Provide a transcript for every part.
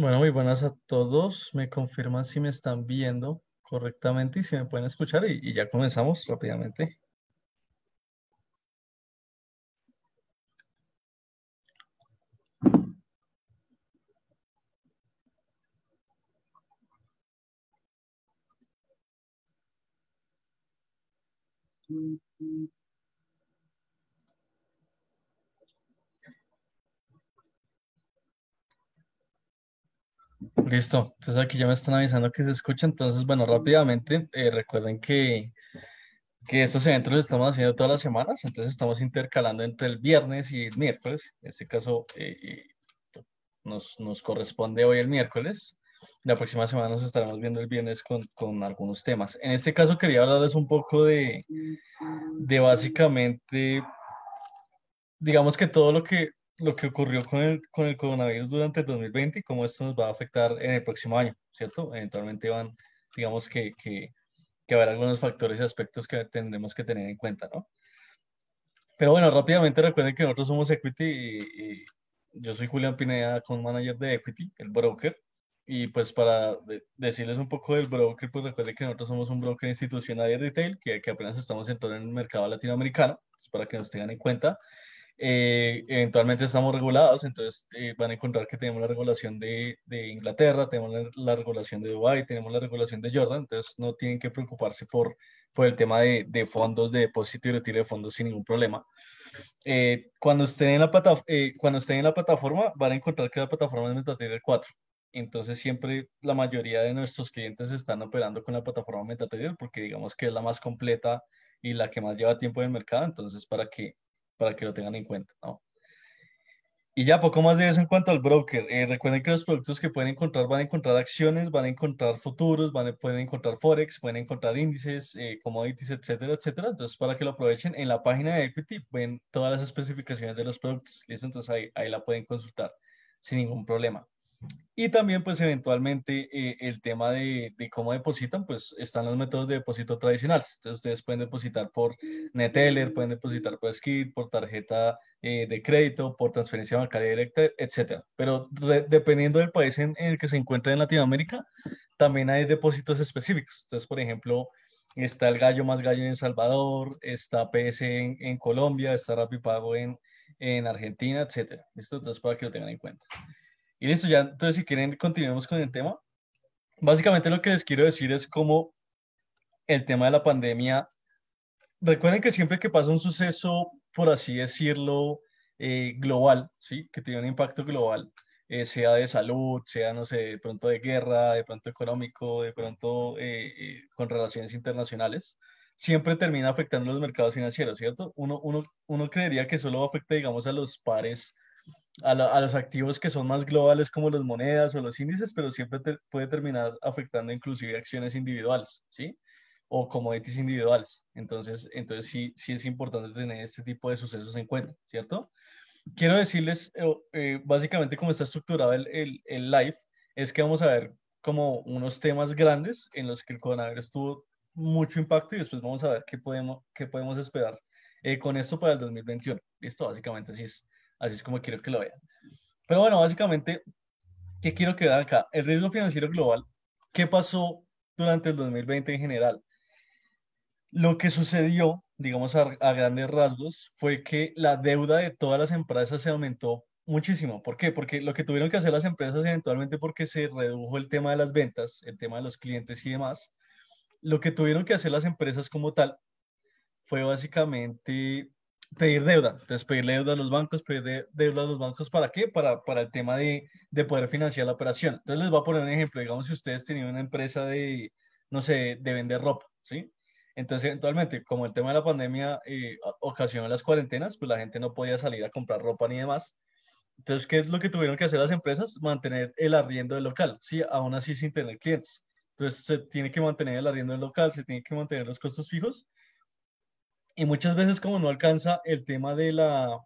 Bueno, muy buenas a todos. Me confirman si me están viendo correctamente y si me pueden escuchar y, ya comenzamos rápidamente. Mm, mm. Listo, entonces aquí ya me están avisando que se escucha, entonces bueno, rápidamente eh, recuerden que, estos eventos los estamos haciendo todas las semanas, entonces estamos intercalando entre el viernes y el miércoles, en este caso eh, eh, nos, corresponde hoy el miércoles, la próxima semana nos estaremos viendo el viernes con, con algunos temas. En este caso quería hablarles un poco de, de básicamente digamos que todo lo que lo que ocurrió con el, con el coronavirus durante el 2020 y cómo esto nos va a afectar en el próximo año, ¿cierto? Eventualmente van, digamos que, que, habrá algunos factores y aspectos que tendremos que tener en cuenta, ¿no? Pero bueno, rápidamente recuerden que nosotros somos Equity y, yo soy Julián Pineda, con manager de Equity, el broker. Y pues para decirles un poco del broker, pues recuerden que nosotros somos un broker institucional y retail, que, que apenas estamos entrando en el mercado latinoamericano, pues para que nos tengan en cuenta. Eh, eventualmente estamos regulados, entonces eh, van a encontrar que tenemos la regulación de, Inglaterra, tenemos la, regulación de Dubai, tenemos la regulación de Jordan, entonces no tienen que preocuparse por, por el tema de, fondos, de depósito y retiro de fondos sin ningún problema. Eh, cuando, estén en la cuando estén en la plataforma, van a encontrar que la plataforma es MetaTrader 4. Entonces siempre la mayoría de nuestros clientes están operando con la plataforma MetaTrader porque digamos que es la más completa y la que más lleva tiempo en el mercado. Entonces para que para que lo tengan en cuenta, ¿no? Y ya poco más de eso en cuanto al broker. Eh, recuerden que los productos que pueden encontrar van a encontrar acciones, van a encontrar futuros, van pueden encontrar forex, pueden encontrar índices, eh, commodities, etcétera, etcétera. Entonces, para que lo aprovechen en la página de Equity, ven todas las especificaciones de los productos. ¿Listo? Entonces ahí la pueden consultar sin ningún problema. Y también, pues, eventualmente eh, el tema de, cómo depositan, pues, están los métodos de depósito tradicionales. Entonces, ustedes pueden depositar por Neteller, pueden depositar por Skid, por tarjeta eh, de crédito, por transferencia bancaria directa, etcétera. Pero dependiendo del país en, el que se encuentre en Latinoamérica, también hay depósitos específicos. Entonces, por ejemplo, está el Gallo más Gallo en El Salvador, está PS e en, Colombia, está Rappi Pago en, en Argentina, etcétera. ¿Listo? Entonces, para que lo tengan en cuenta. Y listo, ya, entonces si quieren continuemos con el tema. Básicamente lo que les quiero decir es cómo el tema de la pandemia, recuerden que siempre que pasa un suceso, por así decirlo, eh, global, ¿sí? que tiene un impacto global, eh, sea de salud, sea, no sé, de pronto de guerra, de pronto económico, de pronto eh, con relaciones internacionales, siempre termina afectando los mercados financieros, ¿cierto? Uno, uno, uno creería que solo afecta, digamos, a los pares a, los activos que son más globales como las monedas o los índices, pero siempre puede terminar afectando inclusive acciones individuales, ¿sí? O commodities individuales. Entonces, entonces sí, sí es importante tener este tipo de sucesos en cuenta, ¿cierto? Quiero decirles, eh, eh, básicamente, cómo está estructurado el, el, live, es que vamos a ver como unos temas grandes en los que el coronavirus estuvo mucho impacto y después vamos a ver qué podemos, qué podemos esperar eh, con esto para el 2021. Listo, básicamente así es. Así es como quiero que lo vean. Pero bueno, básicamente, ¿qué quiero que vean acá? El riesgo financiero global, ¿qué pasó durante el 2020 en general? Lo que sucedió, digamos a, a grandes rasgos, fue que la deuda de todas las empresas se aumentó muchísimo. ¿Por qué? Porque lo que tuvieron que hacer las empresas eventualmente porque se redujo el tema de las ventas, el tema de los clientes y demás, lo que tuvieron que hacer las empresas como tal fue básicamente pedir deuda. Entonces, pedirle deuda a los bancos, pedir deuda a los bancos, ¿para qué? Para, para el tema de, poder financiar la operación. Entonces, les voy a poner un ejemplo. Digamos, si ustedes tenían una empresa de, no sé, de vender ropa, ¿sí? Entonces, eventualmente, como el tema de la pandemia eh, ocasionó las cuarentenas, pues la gente no podía salir a comprar ropa ni demás. Entonces, ¿qué es lo que tuvieron que hacer las empresas? Mantener el arriendo del local, ¿sí? Aún así sin tener clientes. Entonces, se tiene que mantener el arriendo del local, se tiene que mantener los costos fijos y muchas veces como no alcanza el tema de la,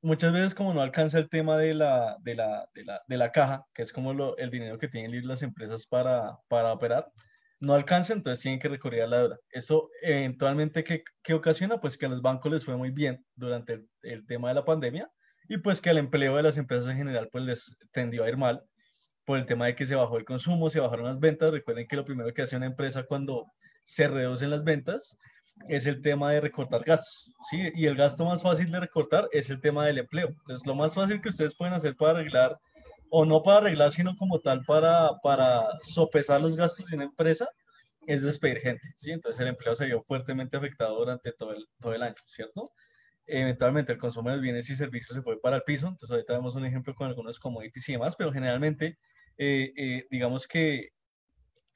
muchas veces como no alcanza el tema de la, de la, de la, caja, que es como lo, el dinero que tienen las empresas para, para operar, no alcanza, entonces tienen que recurrir a la deuda. Eso eventualmente, ¿qué, ocasiona? Pues que a los bancos les fue muy bien durante el, tema de la pandemia y pues que el empleo de las empresas en general pues les tendió a ir mal por el tema de que se bajó el consumo, se bajaron las ventas. Recuerden que lo primero que hace una empresa cuando se reducen las ventas es el tema de recortar gastos, ¿sí? Y el gasto más fácil de recortar es el tema del empleo. Entonces, lo más fácil que ustedes pueden hacer para arreglar, o no para arreglar, sino como tal para, para sopesar los gastos de una empresa, es despedir gente, ¿sí? Entonces, el empleo se vio fuertemente afectado durante todo el, año, ¿cierto? Eventualmente, el consumo de bienes y servicios se fue para el piso. Entonces, ahorita vemos un ejemplo con algunos commodities y demás, pero generalmente, eh, eh, digamos que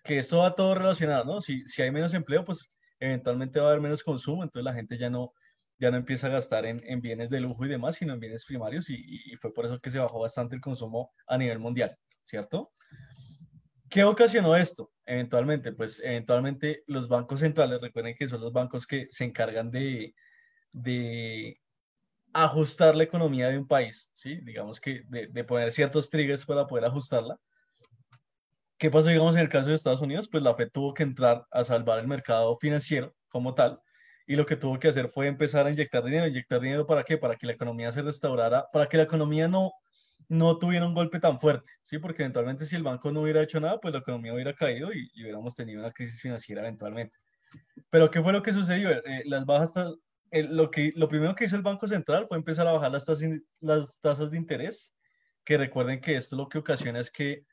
que esto va todo relacionado, ¿no? Si, si hay menos empleo, pues eventualmente va a haber menos consumo, entonces la gente ya no, ya no empieza a gastar en, en bienes de lujo y demás, sino en bienes primarios y, fue por eso que se bajó bastante el consumo a nivel mundial, ¿cierto? ¿Qué ocasionó esto? Eventualmente, pues eventualmente los bancos centrales, recuerden que son los bancos que se encargan de, de ajustar la economía de un país, ¿sí? Digamos que de, de poner ciertos triggers para poder ajustarla. ¿Qué pasó, digamos, en el caso de Estados Unidos? Pues la Fed tuvo que entrar a salvar el mercado financiero como tal y lo que tuvo que hacer fue empezar a inyectar dinero. ¿Inyectar dinero para qué? Para que la economía se restaurara, para que la economía no, no tuviera un golpe tan fuerte, ¿sí? Porque eventualmente si el banco no hubiera hecho nada, pues la economía hubiera caído y, hubiéramos tenido una crisis financiera eventualmente. Pero ¿qué fue lo que sucedió? Eh, eh, las bajas lo, que, lo primero que hizo el Banco Central fue empezar a bajar las tasas, las tasas de interés, que recuerden que esto lo que ocasiona es que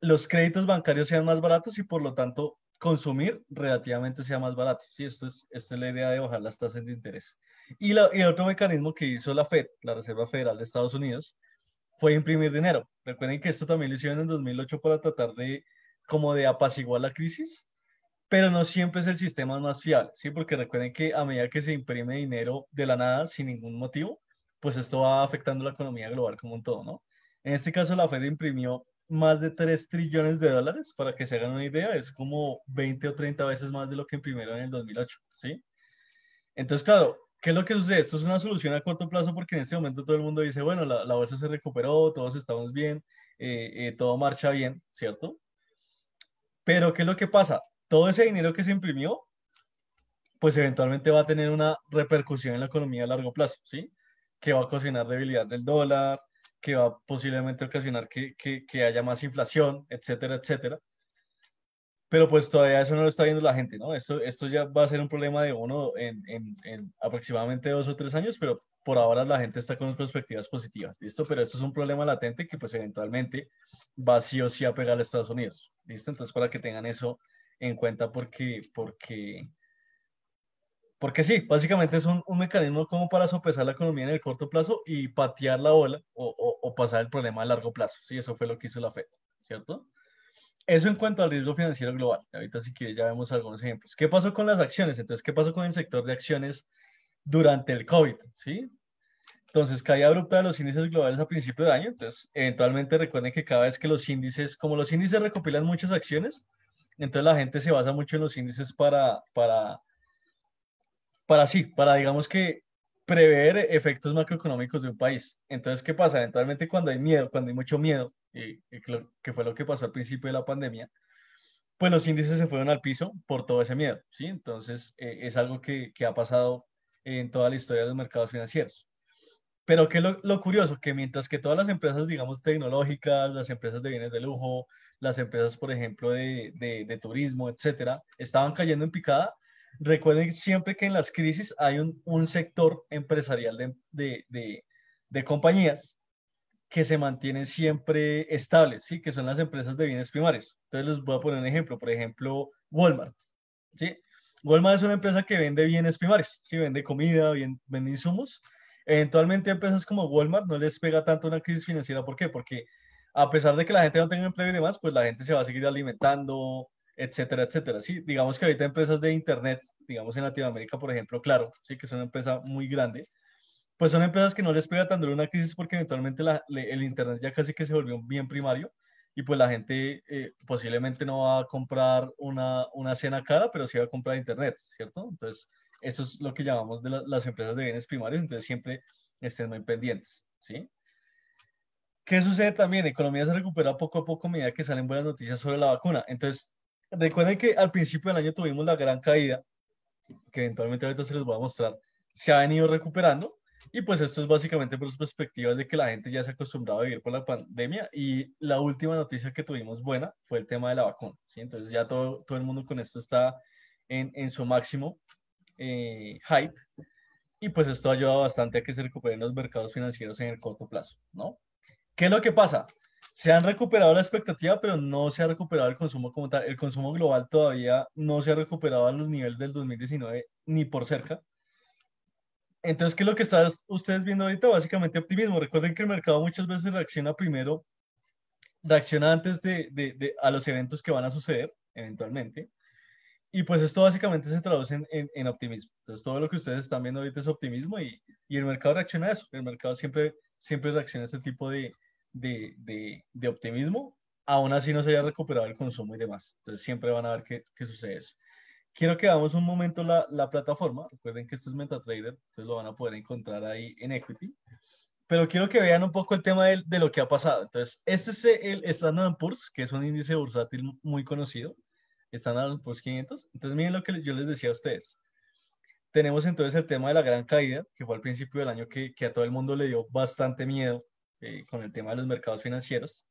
los créditos bancarios sean más baratos y por lo tanto consumir relativamente sea más barato. Sí, esto es, esta es la idea de bajar las tasas de interés. Y, el otro mecanismo que hizo la Fed, la Reserva Federal de Estados Unidos, fue imprimir dinero. Recuerden que esto también lo hicieron en 2008 para tratar de como de apaciguar la crisis, pero no siempre es el sistema más fiable, ¿sí? Porque recuerden que a medida que se imprime dinero de la nada, sin ningún motivo, pues esto va afectando la economía global como un todo, ¿no? En este caso la Fed imprimió más de 3 trillones de dólares, para que se hagan una idea, es como 20 o 30 veces más de lo que imprimieron en el 2008, ¿sí? Entonces, claro, ¿qué es lo que sucede? Esto es una solución a corto plazo porque en este momento todo el mundo dice, bueno, la, la bolsa se recuperó, todos estamos bien, eh, eh, todo marcha bien, ¿cierto? Pero ¿qué es lo que pasa? Todo ese dinero que se imprimió, pues eventualmente va a tener una repercusión en la economía a largo plazo, ¿sí? Que va a ocasionar debilidad del dólar, que va posiblemente a ocasionar que, que, que haya más inflación, etcétera, etcétera. Pero pues todavía eso no lo está viendo la gente, ¿no? Esto, esto ya va a ser un problema de uno en, aproximadamente dos o tres años, pero por ahora la gente está con perspectivas positivas, ¿listo? Pero esto es un problema latente que pues eventualmente va sí o sí a pegar a Estados Unidos, ¿listo? Entonces para que tengan eso en cuenta porque, porque, porque sí, básicamente es un, mecanismo como para sopesar la economía en el corto plazo y patear la ola o, pasar el problema a largo plazo. Sí, eso fue lo que hizo la FED, ¿cierto? Eso en cuanto al riesgo financiero global. Ahorita sí que ya vemos algunos ejemplos. ¿Qué pasó con las acciones? Entonces, ¿qué pasó con el sector de acciones durante el COVID? ¿Sí? Entonces, caída abrupta de los índices globales a principio de año. Entonces, eventualmente recuerden que cada vez que los índices, como los índices recopilan muchas acciones, entonces la gente se basa mucho en los índices para, para para sí, para digamos que prever efectos macroeconómicos de un país. Entonces, ¿qué pasa? Eventualmente cuando hay miedo, cuando hay mucho miedo, y, que fue lo que pasó al principio de la pandemia, pues los índices se fueron al piso por todo ese miedo, ¿sí? Entonces, eh, es algo que, ha pasado en toda la historia de los mercados financieros. Pero que lo, lo curioso, que mientras que todas las empresas, digamos, tecnológicas, las empresas de bienes de lujo, las empresas, por ejemplo, de, de turismo, etcétera, estaban cayendo en picada, Recuerden siempre que en las crisis hay un, sector empresarial de, compañías que se mantienen siempre estables, ¿sí? que son las empresas de bienes primarios. Entonces les voy a poner un ejemplo, por ejemplo, Walmart. ¿sí? Walmart es una empresa que vende bienes primarios, ¿sí? vende comida, bien, vende insumos. Eventualmente empresas como Walmart no les pega tanto una crisis financiera. ¿Por qué? Porque a pesar de que la gente no tenga empleo y demás, pues la gente se va a seguir alimentando, etcétera, etcétera. Sí, digamos que ahorita empresas de Internet, digamos en Latinoamérica, por ejemplo, claro, sí que es una empresa muy grande, pues son empresas que no les pega tan duro una crisis porque eventualmente la, el Internet ya casi que se volvió un bien primario y pues la gente eh, posiblemente no va a comprar una, cena cara, pero sí va a comprar Internet, ¿cierto? Entonces, eso es lo que llamamos de las empresas de bienes primarios, entonces siempre estén muy pendientes, ¿sí? ¿Qué sucede también? Economía se recupera poco a poco a medida que salen buenas noticias sobre la vacuna. Entonces, Recuerden que al principio del año tuvimos la gran caída, que eventualmente ahorita se les voy a mostrar, se ha venido recuperando. Y pues esto es básicamente por las perspectivas de que la gente ya se ha acostumbrado a vivir con la pandemia. Y la última noticia que tuvimos buena fue el tema de la vacuna. ¿sí? Entonces ya todo, todo el mundo con esto está en, en su máximo eh, hype. Y pues esto ha ayudado bastante a que se recuperen los mercados financieros en el corto plazo, ¿no? ¿Qué es lo que pasa? se han recuperado la expectativa, pero no se ha recuperado el consumo como tal. El consumo global todavía no se ha recuperado a los niveles del 2019 ni por cerca. Entonces, ¿qué es lo que están ustedes viendo ahorita? Básicamente optimismo. Recuerden que el mercado muchas veces reacciona primero, reacciona antes de, a los eventos que van a suceder eventualmente. Y pues esto básicamente se traduce en, optimismo. Entonces, todo lo que ustedes están viendo ahorita es optimismo y, y el mercado reacciona a eso. El mercado siempre, siempre reacciona a este tipo de, de, de, optimismo, aún así no se haya recuperado el consumo y demás. Entonces siempre van a ver qué, sucede eso. Quiero que veamos un momento la, la, plataforma. Recuerden que esto es MetaTrader, entonces lo van a poder encontrar ahí en Equity. Pero quiero que vean un poco el tema de, de lo que ha pasado. Entonces, este es el Standard Poor's, que es un índice bursátil muy conocido. Standard Poor's 500. Entonces, miren lo que yo les decía a ustedes tenemos entonces el tema de la gran caída, que fue al principio del año que, que, a todo el mundo le dio bastante miedo, eh, con el tema de los mercados financieros.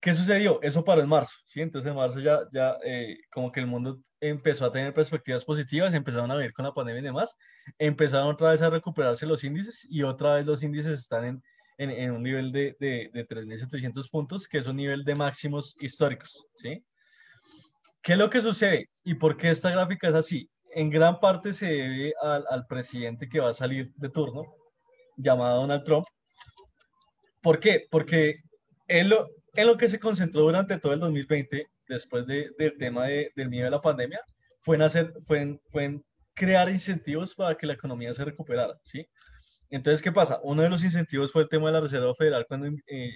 ¿Qué sucedió? Eso paró en marzo, ¿sí? Entonces en marzo ya, ya eh, como que el mundo empezó a tener perspectivas positivas, empezaron a venir con la pandemia y demás, empezaron otra vez a recuperarse los índices y otra vez los índices están en, en, un nivel de, de, de 3.700 puntos, que es un nivel de máximos históricos, ¿sí? ¿Qué es lo que sucede y por qué esta gráfica es así? En gran parte se debe al, al presidente que va a salir de turno, llamado Donald Trump, ¿Por qué? Porque en lo, que se concentró durante todo el 2020, después del tema del miedo de la pandemia, fue en, fue, crear incentivos para que la economía se recuperara, Entonces, ¿qué pasa? Uno de los incentivos fue el tema de la Reserva Federal cuando eh, eh,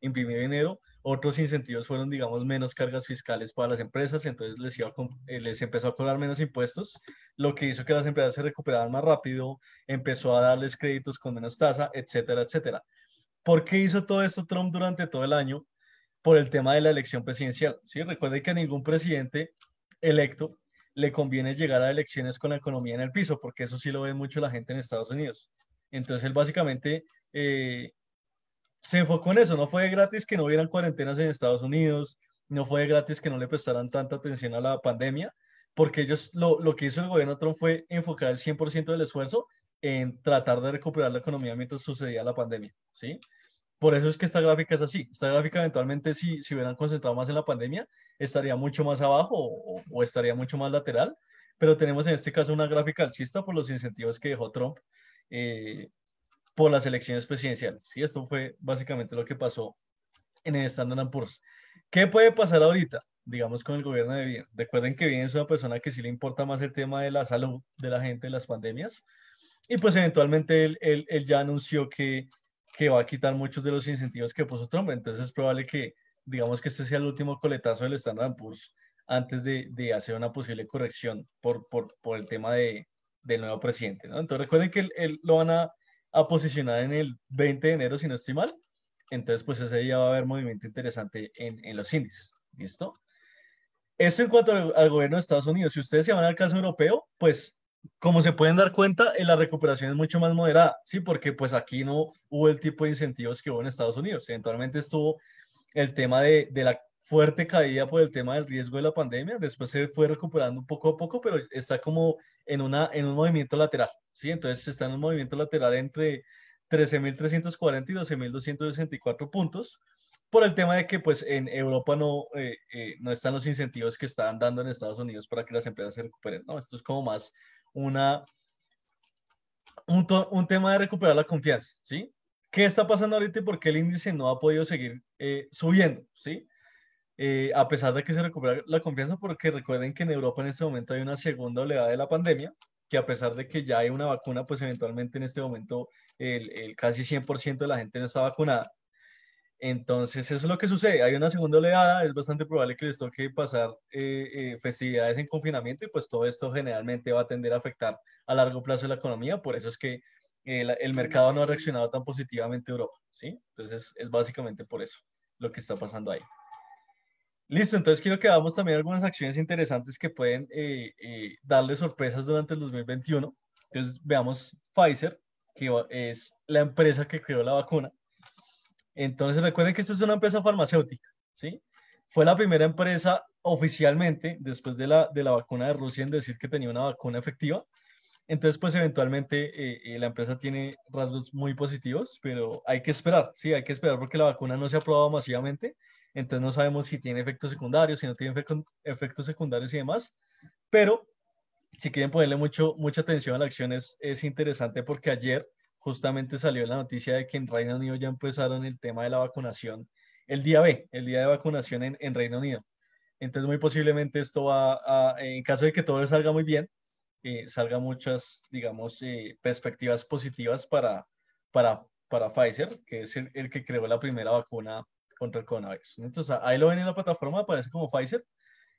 imprimió dinero, otros incentivos fueron, digamos, menos cargas fiscales para las empresas, entonces les, eh, les empezó a cobrar menos impuestos, lo que hizo que las empresas se recuperaran más rápido, empezó a darles créditos con menos tasa, etcétera, etcétera. ¿Por qué hizo todo esto Trump durante todo el año? Por el tema de la elección presidencial. ¿sí? que a ningún presidente electo le conviene llegar a elecciones con la economía en el piso, porque eso sí lo ve mucho la gente en Estados Unidos. Entonces él básicamente eh, se enfocó en eso. No fue gratis que no hubieran cuarentenas en Estados Unidos, no fue gratis que no le prestaran tanta atención a la pandemia, porque ellos lo, lo que hizo el gobierno Trump fue enfocar el 100% del esfuerzo en tratar de recuperar la economía mientras sucedía la pandemia, ¿sí? Por eso es que esta gráfica es así. Esta gráfica eventualmente, si, si hubieran concentrado más en la pandemia, estaría mucho más abajo o, estaría mucho más lateral, pero tenemos en este caso una gráfica alcista por los incentivos que dejó Trump eh, por las elecciones presidenciales. Y esto fue básicamente lo que pasó en el Standard Poor's. ¿Qué puede pasar ahorita, digamos, con el gobierno de Biden? Recuerden que Biden es una persona que sí le importa más el tema de la salud de la gente, de las pandemias, y pues eventualmente él, ya anunció que, que va a quitar muchos de los incentivos que puso Trump. Entonces es probable que, digamos que este sea el último coletazo del Standard Poor's antes de, de, hacer una posible corrección por, por, por el tema de, del nuevo presidente. ¿no? Entonces recuerden que él, lo van a, a, posicionar en el 20 de enero, si no estoy mal. Entonces, pues ese día va a haber movimiento interesante en, en los índices. ¿Listo? Eso en cuanto al, gobierno de Estados Unidos. Si ustedes se van al caso europeo, pues como se pueden dar cuenta, eh, la recuperación es mucho más moderada, ¿sí? Porque pues aquí no hubo el tipo de incentivos que hubo en Estados Unidos. Eventualmente estuvo el tema de, de la fuerte caída por el tema del riesgo de la pandemia, después se fue recuperando poco a poco, pero está como en, una, en un movimiento lateral, ¿sí? Entonces está en un movimiento lateral entre 13.340 y 12.264 puntos, por el tema de que pues en Europa no, eh, eh, no están los incentivos que están dando en Estados Unidos para que las empresas se recuperen, ¿no? Esto es como más una, un, tema de recuperar la confianza, ¿sí? ¿Qué está pasando ahorita y por qué el índice no ha podido seguir eh, subiendo, ¿sí? Eh, a pesar de que se recupera la confianza, porque recuerden que en Europa en este momento hay una segunda oleada de la pandemia, que a pesar de que ya hay una vacuna, pues eventualmente en este momento el casi 100% de la gente no está vacunada. Entonces, eso es lo que sucede. Hay una segunda oleada, es bastante probable que les toque pasar eh, eh, festividades en confinamiento y pues todo esto generalmente va a tender a afectar a largo plazo la economía. Por eso es que eh, el, mercado no ha reaccionado tan positivamente a Europa. ¿sí? Entonces, es básicamente por eso lo que está pasando ahí. Listo, entonces quiero que veamos también algunas acciones interesantes que pueden darle sorpresas durante el 2021. Entonces veamos Pfizer, que es la empresa que creó la vacuna. Entonces recuerden que esta es una empresa farmacéutica, ¿sí? Fue la primera empresa oficialmente, después de la, de la vacuna de Rusia, en decir que tenía una vacuna efectiva. Entonces, pues eventualmente eh, eh, la empresa tiene rasgos muy positivos, pero hay que esperar, sí, hay que esperar porque la vacuna no se ha probado masivamente. Entonces no sabemos si tiene efectos secundarios, si no tiene efectos secundarios y demás. Pero si quieren ponerle mucho, mucha atención a la acción, es interesante porque ayer justamente salió la noticia de que en Reino Unido ya empezaron el tema de la vacunación, el día B, el día de vacunación en, Reino Unido. Entonces, muy posiblemente esto va a, en caso de que todo salga muy bien, eh, salga muchas, digamos, eh, perspectivas positivas para, para, para Pfizer, que es el, que creó la primera vacuna contra el coronavirus. Entonces, ahí lo ven en la plataforma, aparece como Pfizer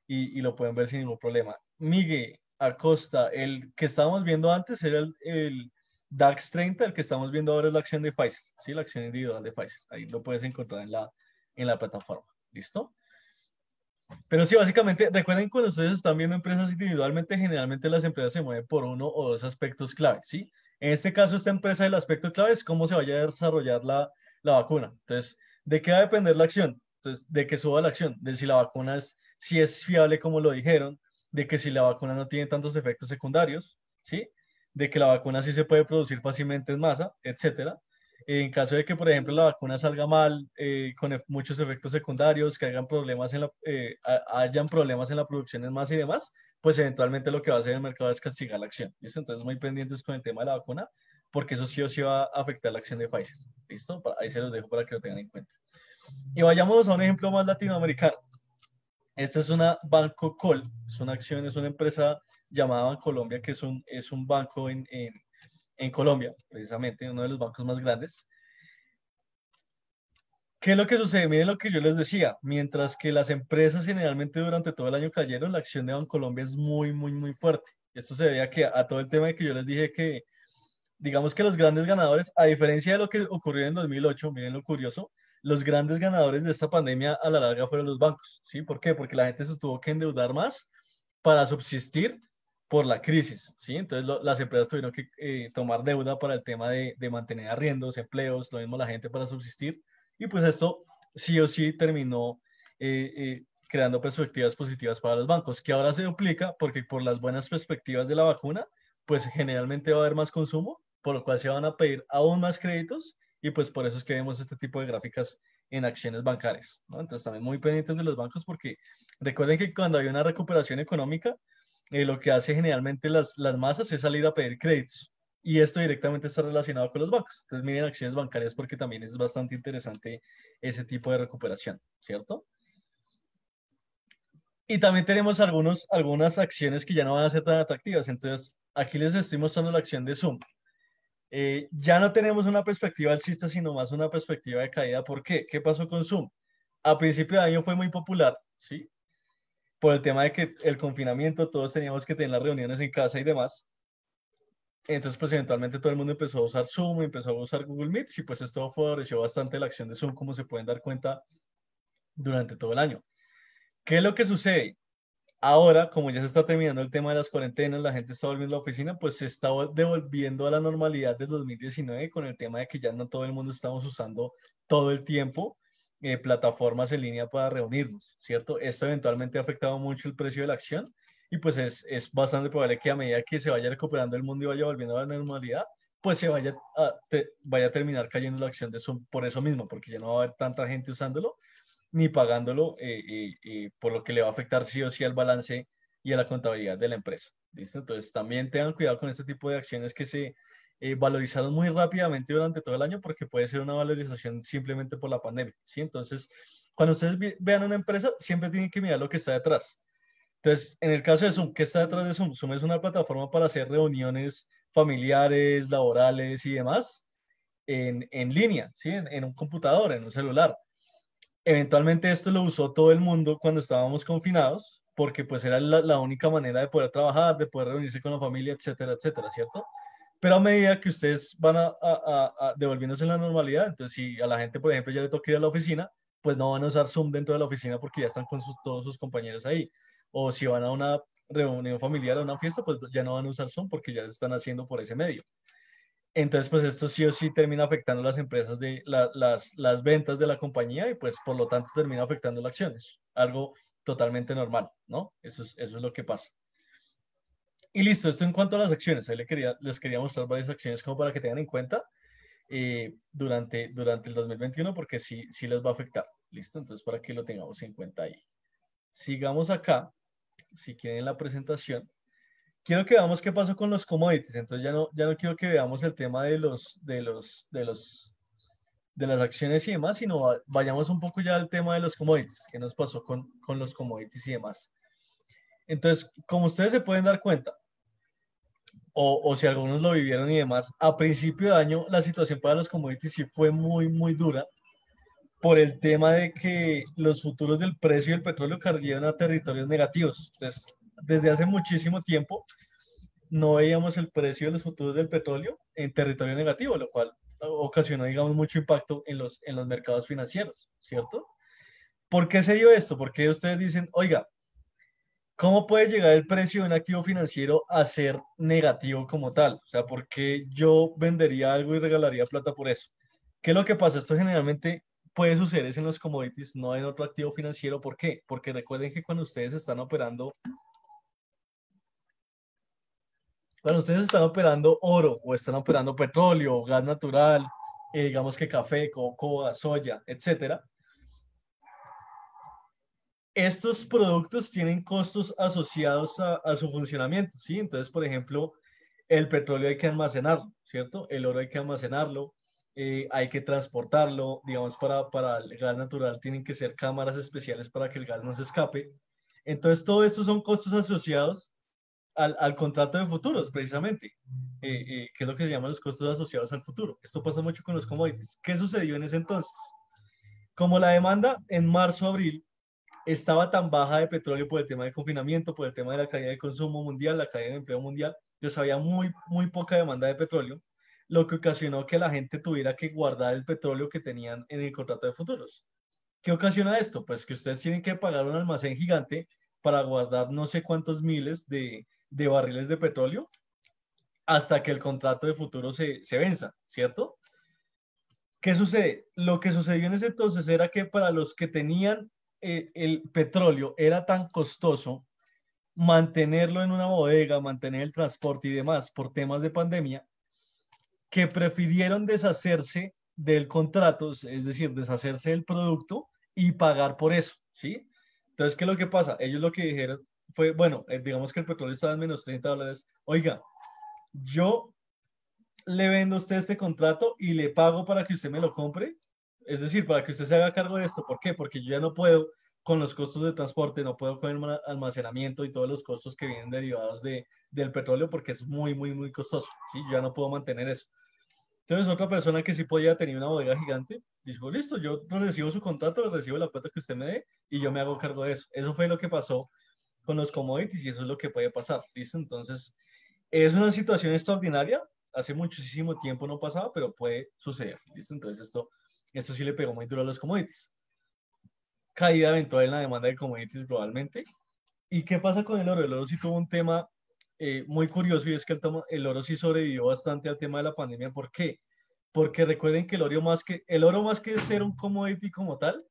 y, lo pueden ver sin ningún problema. Miguel Acosta, el que estábamos viendo antes era el DAX 30, el que estamos viendo ahora es la acción de Pfizer, ¿sí? la acción individual de Pfizer. Ahí lo puedes encontrar en la, en la plataforma. ¿Listo? Pero sí, básicamente, recuerden cuando ustedes están viendo empresas individualmente, generalmente las empresas se mueven por uno o dos aspectos clave, ¿sí? En este caso, esta empresa, el aspecto clave es cómo se vaya a desarrollar la, la vacuna. Entonces, ¿de qué va a depender la acción? Entonces, de que suba la acción, de si la vacuna es, si es fiable como lo dijeron, de que si la vacuna no tiene tantos efectos secundarios, ¿sí? de que la vacuna sí se puede producir fácilmente en masa, etcétera. En caso de que, por ejemplo, la vacuna salga mal, eh, con muchos efectos secundarios, que hagan problemas en la, eh, hayan problemas en la producción en masa y demás, pues eventualmente lo que va a hacer el mercado es castigar la acción. ¿listo? Entonces, muy pendientes con el tema de la vacuna, porque eso sí o sí va a afectar la acción de Pfizer. ¿Listo? Ahí se los dejo para que lo tengan en cuenta. Y vayamos a un ejemplo más latinoamericano. Esta es una Banco Col, es una acción, es una empresa llamada Colombia que es un, es un banco en, en, en Colombia, precisamente uno de los bancos más grandes. ¿Qué es lo que sucede? Miren lo que yo les decía. Mientras que las empresas generalmente durante todo el año cayeron, la acción de Bancolombia es muy, muy, muy fuerte. Esto se veía que, a todo el tema de que yo les dije que, digamos que los grandes ganadores, a diferencia de lo que ocurrió en 2008, miren lo curioso, los grandes ganadores de esta pandemia a la larga fueron los bancos. ¿sí? ¿Por qué? Porque la gente se tuvo que endeudar más para subsistir por la crisis, ¿sí? Entonces las empresas tuvieron que eh, tomar deuda para el tema de, mantener arriendos, empleos, lo mismo la gente para subsistir, y pues esto sí o sí terminó eh, eh, creando perspectivas positivas para los bancos, que ahora se duplica porque por las buenas perspectivas de la vacuna, pues generalmente va a haber más consumo, por lo cual se van a pedir aún más créditos, y pues por eso es que vemos este tipo de gráficas en acciones bancarias, ¿no? Entonces también muy pendientes de los bancos porque recuerden que cuando hay una recuperación económica, eh, lo que hace generalmente las, las masas es salir a pedir créditos. Y esto directamente está relacionado con los bancos. Entonces miren acciones bancarias porque también es bastante interesante ese tipo de recuperación, ¿cierto? Y también tenemos algunos, algunas acciones que ya no van a ser tan atractivas. Entonces aquí les estoy mostrando la acción de Zoom. Eh, ya no tenemos una perspectiva alcista, sino más una perspectiva de caída. ¿Por qué? ¿Qué pasó con Zoom? A principio de año fue muy popular, ¿sí? por el tema de que el confinamiento, todos teníamos que tener las reuniones en casa y demás. Entonces, pues eventualmente todo el mundo empezó a usar Zoom, empezó a usar Google Meet, y pues esto favoreció bastante la acción de Zoom, como se pueden dar cuenta durante todo el año. ¿Qué es lo que sucede? Ahora, como ya se está terminando el tema de las cuarentenas, la gente está volviendo a la oficina, pues se está devolviendo a la normalidad del 2019 con el tema de que ya no todo el mundo estamos usando todo el tiempo eh, plataformas en línea para reunirnos, ¿cierto? Esto eventualmente ha afectado mucho el precio de la acción y pues es, es bastante probable que a medida que se vaya recuperando el mundo y vaya volviendo a la normalidad, pues se vaya a, vaya a terminar cayendo la acción de por eso mismo, porque ya no va a haber tanta gente usándolo ni pagándolo, y eh, eh, por lo que le va a afectar sí o sí al balance y a la contabilidad de la empresa. ¿listo? Entonces, también tengan cuidado con este tipo de acciones que se eh, valorizaron muy rápidamente durante todo el año porque puede ser una valorización simplemente por la pandemia, ¿sí? Entonces, cuando ustedes vean una empresa, siempre tienen que mirar lo que está detrás. Entonces, en el caso de Zoom, ¿qué está detrás de Zoom? Zoom es una plataforma para hacer reuniones familiares, laborales y demás en, en línea, ¿sí? En, un computador, en un celular. Eventualmente esto lo usó todo el mundo cuando estábamos confinados, porque pues era la, la única manera de poder trabajar, de poder reunirse con la familia, etcétera, etcétera, ¿cierto? Pero a medida que ustedes van a, a, a, devolviéndose la normalidad, entonces si a la gente, por ejemplo, ya le toca ir a la oficina, pues no van a usar Zoom dentro de la oficina porque ya están con sus, todos sus compañeros ahí. O si van a una reunión familiar o una fiesta, pues ya no van a usar Zoom porque ya se están haciendo por ese medio. Entonces, pues esto sí o sí termina afectando las empresas, de las, ventas de la compañía y pues por lo tanto termina afectando las acciones. Algo totalmente normal, ¿no? Eso eso es lo que pasa. Y listo, esto en cuanto a las acciones. Ahí les quería, les quería mostrar varias acciones como para que tengan en cuenta eh, durante, durante el 2021 porque sí, sí les va a afectar. Listo, entonces para que lo tengamos en cuenta ahí. Sigamos acá, si quieren la presentación. Quiero que veamos qué pasó con los commodities. Entonces ya no, ya no quiero que veamos el tema de los, de los, de los, de las acciones y demás, sino vayamos un poco ya al tema de los commodities, qué nos pasó con, con los commodities y demás. Entonces, como ustedes se pueden dar cuenta, o, si algunos lo vivieron y demás, a principio de año la situación para los commodities sí fue muy, muy dura por el tema de que los futuros del precio del petróleo cayeron a territorios negativos. Entonces, desde hace muchísimo tiempo no veíamos el precio de los futuros del petróleo en territorio negativo, lo cual ocasionó, digamos, mucho impacto en los, en los mercados financieros, ¿cierto? ¿Por qué se dio esto? Porque ustedes dicen, oiga, ¿Cómo puede llegar el precio de un activo financiero a ser negativo como tal? O sea, ¿por qué yo vendería algo y regalaría plata por eso? ¿Qué es lo que pasa? Esto generalmente puede suceder en los commodities, no en otro activo financiero. ¿Por qué? Porque recuerden que cuando ustedes están operando, cuando ustedes están operando oro o están operando petróleo, gas natural, eh, digamos que café, cocoa, soya, etcétera, estos productos tienen costos asociados a, su funcionamiento, ¿sí? Entonces, por ejemplo, el petróleo hay que almacenarlo, ¿cierto? El oro hay que almacenarlo, eh, hay que transportarlo, digamos, para, el gas natural tienen que ser cámaras especiales para que el gas no se escape. Entonces, todo esto son costos asociados al, contrato de futuros, precisamente, eh, eh, que es lo que se llaman los costos asociados al futuro. Esto pasa mucho con los commodities. ¿Qué sucedió en ese entonces? Como la demanda en marzo-abril estaba tan baja de petróleo por el tema del confinamiento, por el tema de la caída del consumo mundial, la caída del empleo mundial, yo había muy, muy poca demanda de petróleo, lo que ocasionó que la gente tuviera que guardar el petróleo que tenían en el contrato de futuros. ¿Qué ocasiona esto? Pues que ustedes tienen que pagar un almacén gigante para guardar no sé cuántos miles de, barriles de petróleo hasta que el contrato de futuro se, se venza, ¿cierto? ¿Qué sucede? Lo que sucedió en ese entonces era que para los que tenían el, petróleo era tan costoso mantenerlo en una bodega, mantener el transporte y demás por temas de pandemia, que prefirieron deshacerse del contrato, es decir, deshacerse del producto y pagar por eso, ¿sí? Entonces, ¿qué es lo que pasa? Ellos lo que dijeron fue, bueno, eh, digamos que el petróleo estaba en menos 30 dólares, oiga, yo le vendo a usted este contrato y le pago para que usted me lo compre es decir, para que usted se haga cargo de esto, ¿por qué? Porque yo ya no puedo con los costos de transporte, no puedo con el almacenamiento y todos los costos que vienen derivados de, del petróleo porque es muy, muy, muy costoso. ¿sí? Yo ya no puedo mantener eso. Entonces, otra persona que sí podía tener una bodega gigante, dijo, listo, yo recibo su contrato, recibo la plata que usted me dé y yo me hago cargo de eso. Eso fue lo que pasó con los commodities y eso es lo que puede pasar. ¿Listo? Entonces, es una situación extraordinaria. Hace muchísimo tiempo no pasaba, pero puede suceder. ¿Listo? Entonces, esto eso sí le pegó muy duro a los commodities. Caída eventual en la demanda de commodities globalmente. ¿Y qué pasa con el oro? El oro sí tuvo un tema eh, muy curioso y es que el, el, oro sí sobrevivió bastante al tema de la pandemia. ¿Por qué? Porque recuerden que el oro más que, el oro más que ser un commodity como tal,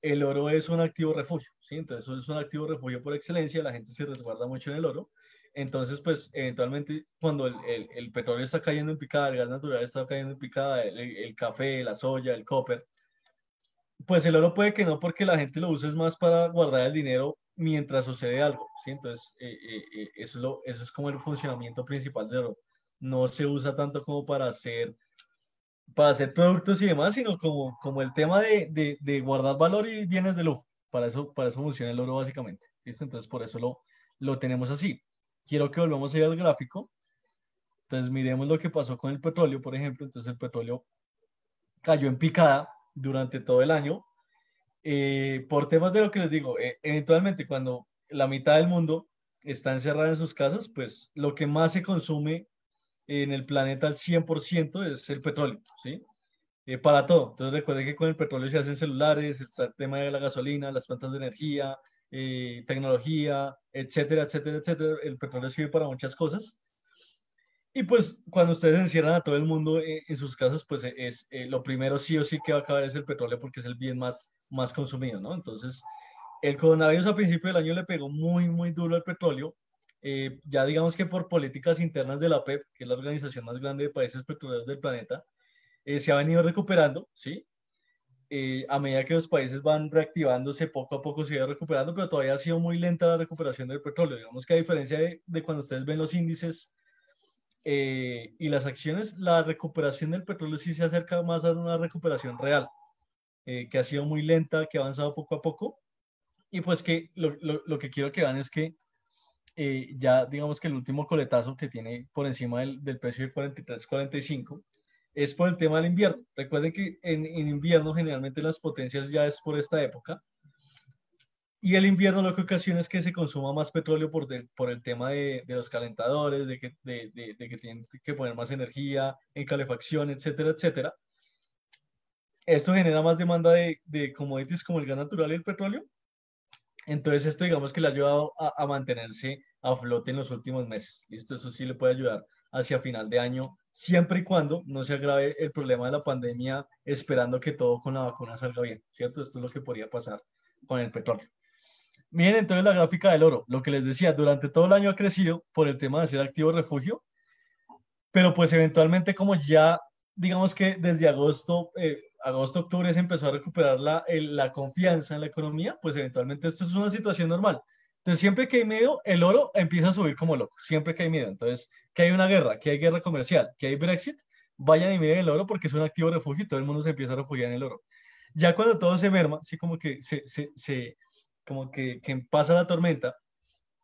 el oro es un activo refugio. ¿sí? Entonces es un activo refugio por excelencia, la gente se resguarda mucho en el oro entonces, pues eventualmente cuando el, el, petróleo está cayendo en picada, el gas natural está cayendo en picada, el, café, la soya, el copper, pues el oro puede que no porque la gente lo es más para guardar el dinero mientras sucede algo. ¿sí? Entonces, eh, eh, eh, eso, es lo, eso es como el funcionamiento principal del oro. No se usa tanto como para hacer para hacer productos y demás, sino como, como el tema de, de, de guardar valor y bienes de lujo. Para eso, para eso funciona el oro básicamente. Entonces, por eso lo, lo tenemos así quiero que volvamos ahí al gráfico. Entonces miremos lo que pasó con el petróleo, por ejemplo. Entonces el petróleo cayó en picada durante todo el año. Eh, por temas de lo que les digo, eh, eventualmente cuando la mitad del mundo está encerrada en sus casas, pues lo que más se consume en el planeta al 100% es el petróleo, ¿sí? Eh, para todo. Entonces recuerden que con el petróleo se hacen celulares, el tema de la gasolina, las plantas de energía, eh, tecnología, etcétera, etcétera, etcétera. El petróleo sirve para muchas cosas. Y pues cuando ustedes encierran a todo el mundo eh, en sus casas, pues eh, es lo primero sí o sí que va a acabar es el petróleo porque es el bien más, más consumido, ¿no? Entonces, el coronavirus a principio del año le pegó muy, muy duro al petróleo. ya digamos que por políticas internas de la PEP, que es la organización más grande de países petroleros del planeta, se ha venido recuperando, ¿sí? Eh, a medida que los países van reactivándose, poco a poco se va recuperando, pero todavía ha sido muy lenta la recuperación del petróleo. Digamos que a diferencia de, cuando ustedes ven los índices eh, y las acciones, la recuperación del petróleo sí se acerca más a una recuperación real, eh, que ha sido muy lenta, que ha avanzado poco a poco. Y pues que lo, lo, lo que quiero que vean es que ya digamos que el último coletazo que tiene por encima del, del precio de 43.45 es por el tema del invierno. Recuerden que en, en, invierno generalmente las potencias ya es por esta época. Y el invierno lo que ocasiona es que se consuma más petróleo por, por el tema de, de, los calentadores, de que, de, que tienen que poner más energía en calefacción, etcétera, etcétera. Esto genera más demanda de, de commodities como el gas natural y el petróleo. Entonces esto digamos que le ha ayudado a, mantenerse a flote en los últimos meses. Esto eso sí le puede ayudar hacia final de año siempre y cuando no se agrave el problema de la pandemia esperando que todo con la vacuna salga bien, ¿cierto? Esto es lo que podría pasar con el petróleo. Miren entonces la gráfica del oro, lo que les decía, durante todo el año ha crecido por el tema de ser activo refugio, pero pues eventualmente como ya, digamos que desde agosto, eh, agosto, octubre se empezó a recuperar la confianza en la economía, pues eventualmente esto es una situación normal. Entonces, siempre que hay miedo, el oro empieza a subir como loco, siempre que hay miedo. Entonces, que hay una guerra, que hay guerra comercial, que hay Brexit, vayan y miren el oro porque es un activo refugio y todo el mundo se empieza a refugiar en el oro. Ya cuando todo se merma, así como que se, como que, pasa la tormenta,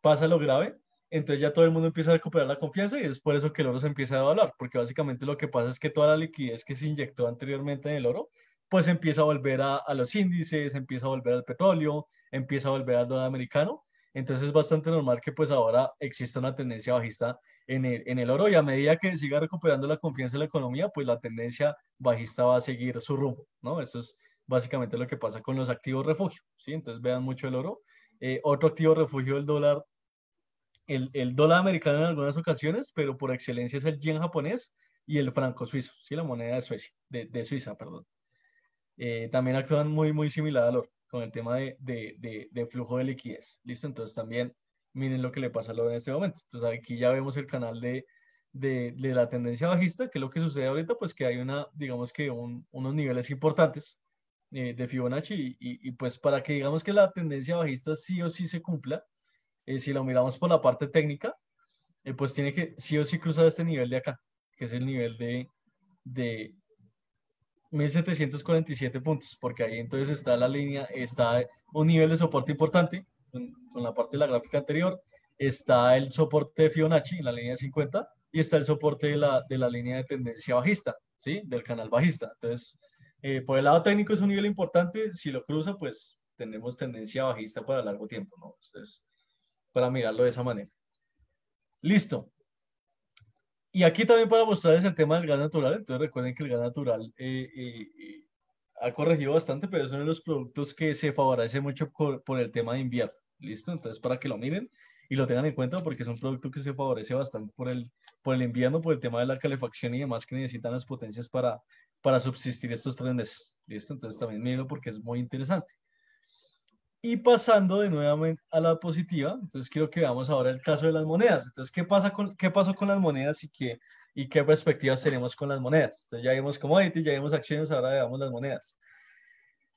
pasa lo grave, entonces ya todo el mundo empieza a recuperar la confianza y es por eso que el oro se empieza a devaluar, porque básicamente lo que pasa es que toda la liquidez que se inyectó anteriormente en el oro, pues empieza a volver a, a los índices, empieza a volver al petróleo, empieza a volver al dólar americano entonces es bastante normal que pues ahora exista una tendencia bajista en el, oro y a medida que siga recuperando la confianza en la economía, pues la tendencia bajista va a seguir su rumbo, ¿no? Eso es básicamente lo que pasa con los activos refugio, ¿sí? Entonces vean mucho el oro. Eh, otro activo refugio el dólar, el, dólar americano en algunas ocasiones, pero por excelencia es el yen japonés y el franco suizo, ¿sí? La moneda de Suecia, de, Suiza, perdón. Eh, también actúan muy, muy similar al oro con el tema de, de, de, flujo de liquidez. ¿Listo? Entonces también miren lo que le pasa a lo en este momento. Entonces aquí ya vemos el canal de, la tendencia bajista, que es lo que sucede ahorita, pues que hay una, digamos que unos niveles importantes eh, de Fibonacci y, pues para que digamos que la tendencia bajista sí o sí se cumpla, eh, si lo miramos por la parte técnica, eh, pues tiene que sí o sí cruzar este nivel de acá, que es el nivel de, de, 1747 puntos, porque ahí entonces está la línea, está un nivel de soporte importante con la parte de la gráfica anterior, está el soporte de Fibonacci en la línea de 50 y está el soporte de la, de la línea de tendencia bajista, ¿sí? Del canal bajista. Entonces, eh, por el lado técnico es un nivel importante, si lo cruza, pues tenemos tendencia bajista para largo tiempo, ¿no? Entonces, para mirarlo de esa manera. Listo y aquí también para mostrarles el tema del gas natural, entonces recuerden que el gas natural eh, eh, ha corregido bastante, pero es uno de los productos que se favorece mucho por, el tema de invierno. ¿Listo? Entonces, para que lo miren y lo tengan en cuenta porque es un producto que se favorece bastante por el, por el invierno, por el tema de la calefacción y demás que necesitan las potencias para, para subsistir estos trenes. ¿Listo? Entonces también mírenlo porque es muy interesante. Y pasando de nuevamente a la positiva, entonces quiero que veamos ahora el caso de las monedas. Entonces, ¿qué, pasa con, qué pasó con las monedas y qué, y qué perspectivas tenemos con las monedas? Entonces, ya vimos commodities, ya vimos acciones, ahora veamos las monedas.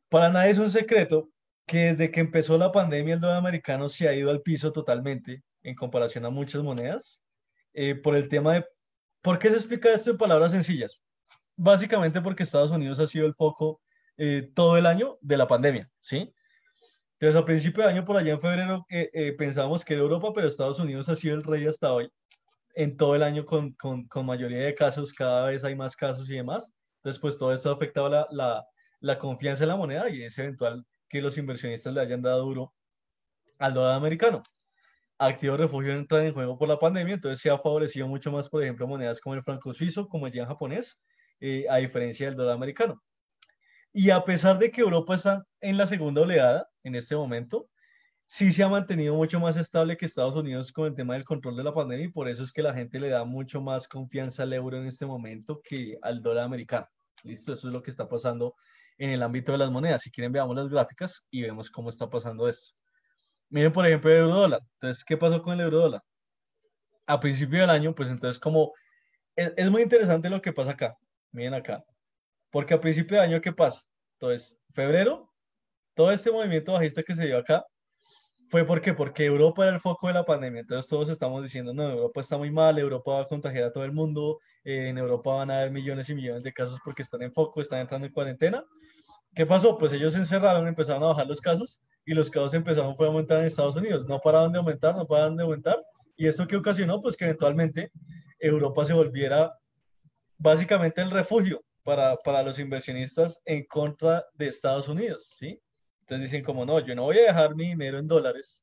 Para nadie es un secreto que desde que empezó la pandemia el dólar americano se ha ido al piso totalmente en comparación a muchas monedas eh, por el tema de... ¿Por qué se explica esto en palabras sencillas? Básicamente porque Estados Unidos ha sido el foco eh, todo el año de la pandemia, ¿sí? Entonces, a principio de año, por allá en febrero, eh, eh, pensábamos que era Europa, pero Estados Unidos ha sido el rey hasta hoy, en todo el año con, con, con mayoría de casos, cada vez hay más casos y demás. Entonces, pues todo esto ha afectado la, la, la confianza en la moneda y es eventual que los inversionistas le hayan dado duro al dólar americano. Activo refugio entra en juego por la pandemia, entonces se ha favorecido mucho más, por ejemplo, monedas como el franco suizo, como el yen japonés, eh, a diferencia del dólar americano. Y a pesar de que Europa está en la segunda oleada en este momento, sí se ha mantenido mucho más estable que Estados Unidos con el tema del control de la pandemia y por eso es que la gente le da mucho más confianza al euro en este momento que al dólar americano. Listo, eso es lo que está pasando en el ámbito de las monedas. Si quieren, veamos las gráficas y vemos cómo está pasando esto. Miren, por ejemplo, el euro dólar. Entonces, ¿qué pasó con el euro dólar? A principio del año, pues entonces como e, es muy interesante lo que pasa acá. Miren acá. Porque a principio de año, ¿qué pasa? Entonces, febrero, todo este movimiento bajista que se dio acá fue porque, porque Europa era el foco de la pandemia. Entonces todos estamos diciendo, no, Europa está muy mal, Europa va a contagiar a todo el mundo, eh, en Europa van a haber millones y millones de casos porque están en foco, están entrando en cuarentena. ¿Qué pasó? Pues ellos se encerraron, empezaron a bajar los casos y los casos empezaron a aumentar en Estados Unidos. No pararon de aumentar, no pararon de aumentar. ¿Y esto qué ocasionó? Pues que eventualmente Europa se volviera básicamente el refugio para, para los inversionistas en contra de Estados Unidos, ¿sí? Entonces dicen como, no, yo no voy a dejar mi dinero en dólares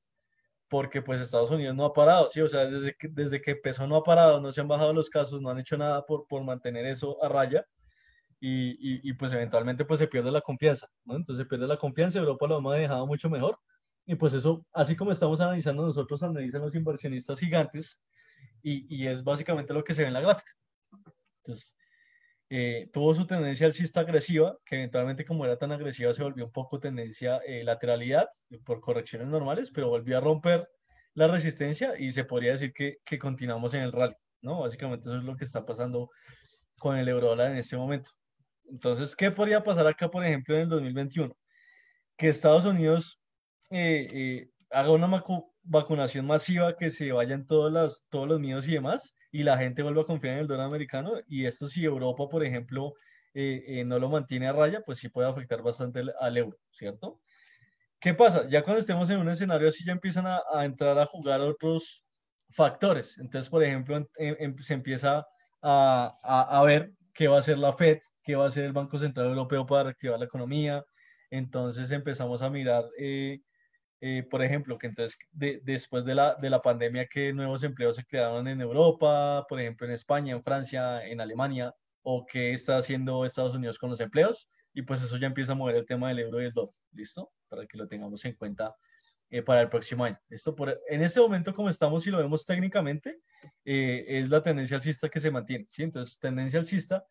porque pues Estados Unidos no ha parado, ¿sí? O sea, desde que, desde que empezó no ha parado, no se han bajado los casos, no han hecho nada por, por mantener eso a raya y, y, pues eventualmente pues se pierde la confianza, ¿no? Entonces se pierde la confianza, Europa lo ha dejado mucho mejor y pues eso, así como estamos analizando nosotros, analizan los inversionistas gigantes y, y es básicamente lo que se ve en la gráfica. Entonces, eh, tuvo su tendencia alcista agresiva, que eventualmente como era tan agresiva se volvió un poco tendencia eh, lateralidad eh, por correcciones normales, pero volvió a romper la resistencia y se podría decir que, continuamos en el rally, ¿no? Básicamente eso es lo que está pasando con el eurodólar en este momento. Entonces, ¿qué podría pasar acá, por ejemplo, en el 2021? Que Estados Unidos haga una vacunación masiva, que se vayan todos los todos los miedos y demás, y la gente vuelve a confiar en el dólar americano y esto si Europa, por ejemplo, eh, eh, no lo mantiene a raya, pues sí puede afectar bastante al euro, ¿cierto? ¿Qué pasa? Ya cuando estemos en un escenario así ya empiezan a, entrar a jugar otros factores. Entonces, por ejemplo, se empieza a, a, a ver qué va a hacer la Fed, qué va a hacer el Banco Central Europeo para reactivar la economía. Entonces empezamos a mirar eh, eh, por ejemplo, que entonces después de la, de la pandemia, que nuevos empleos se crearon en Europa, por ejemplo, en España, en Francia, en Alemania, o qué está haciendo Estados Unidos con los empleos, y pues eso ya empieza a mover el tema del euro y el dólar, ¿listo? Para que lo tengamos en cuenta eh, para el próximo año. Esto por, en este momento, como estamos y lo vemos técnicamente, eh, es la tendencia alcista que se mantiene, ¿sí? Entonces, tendencia alcista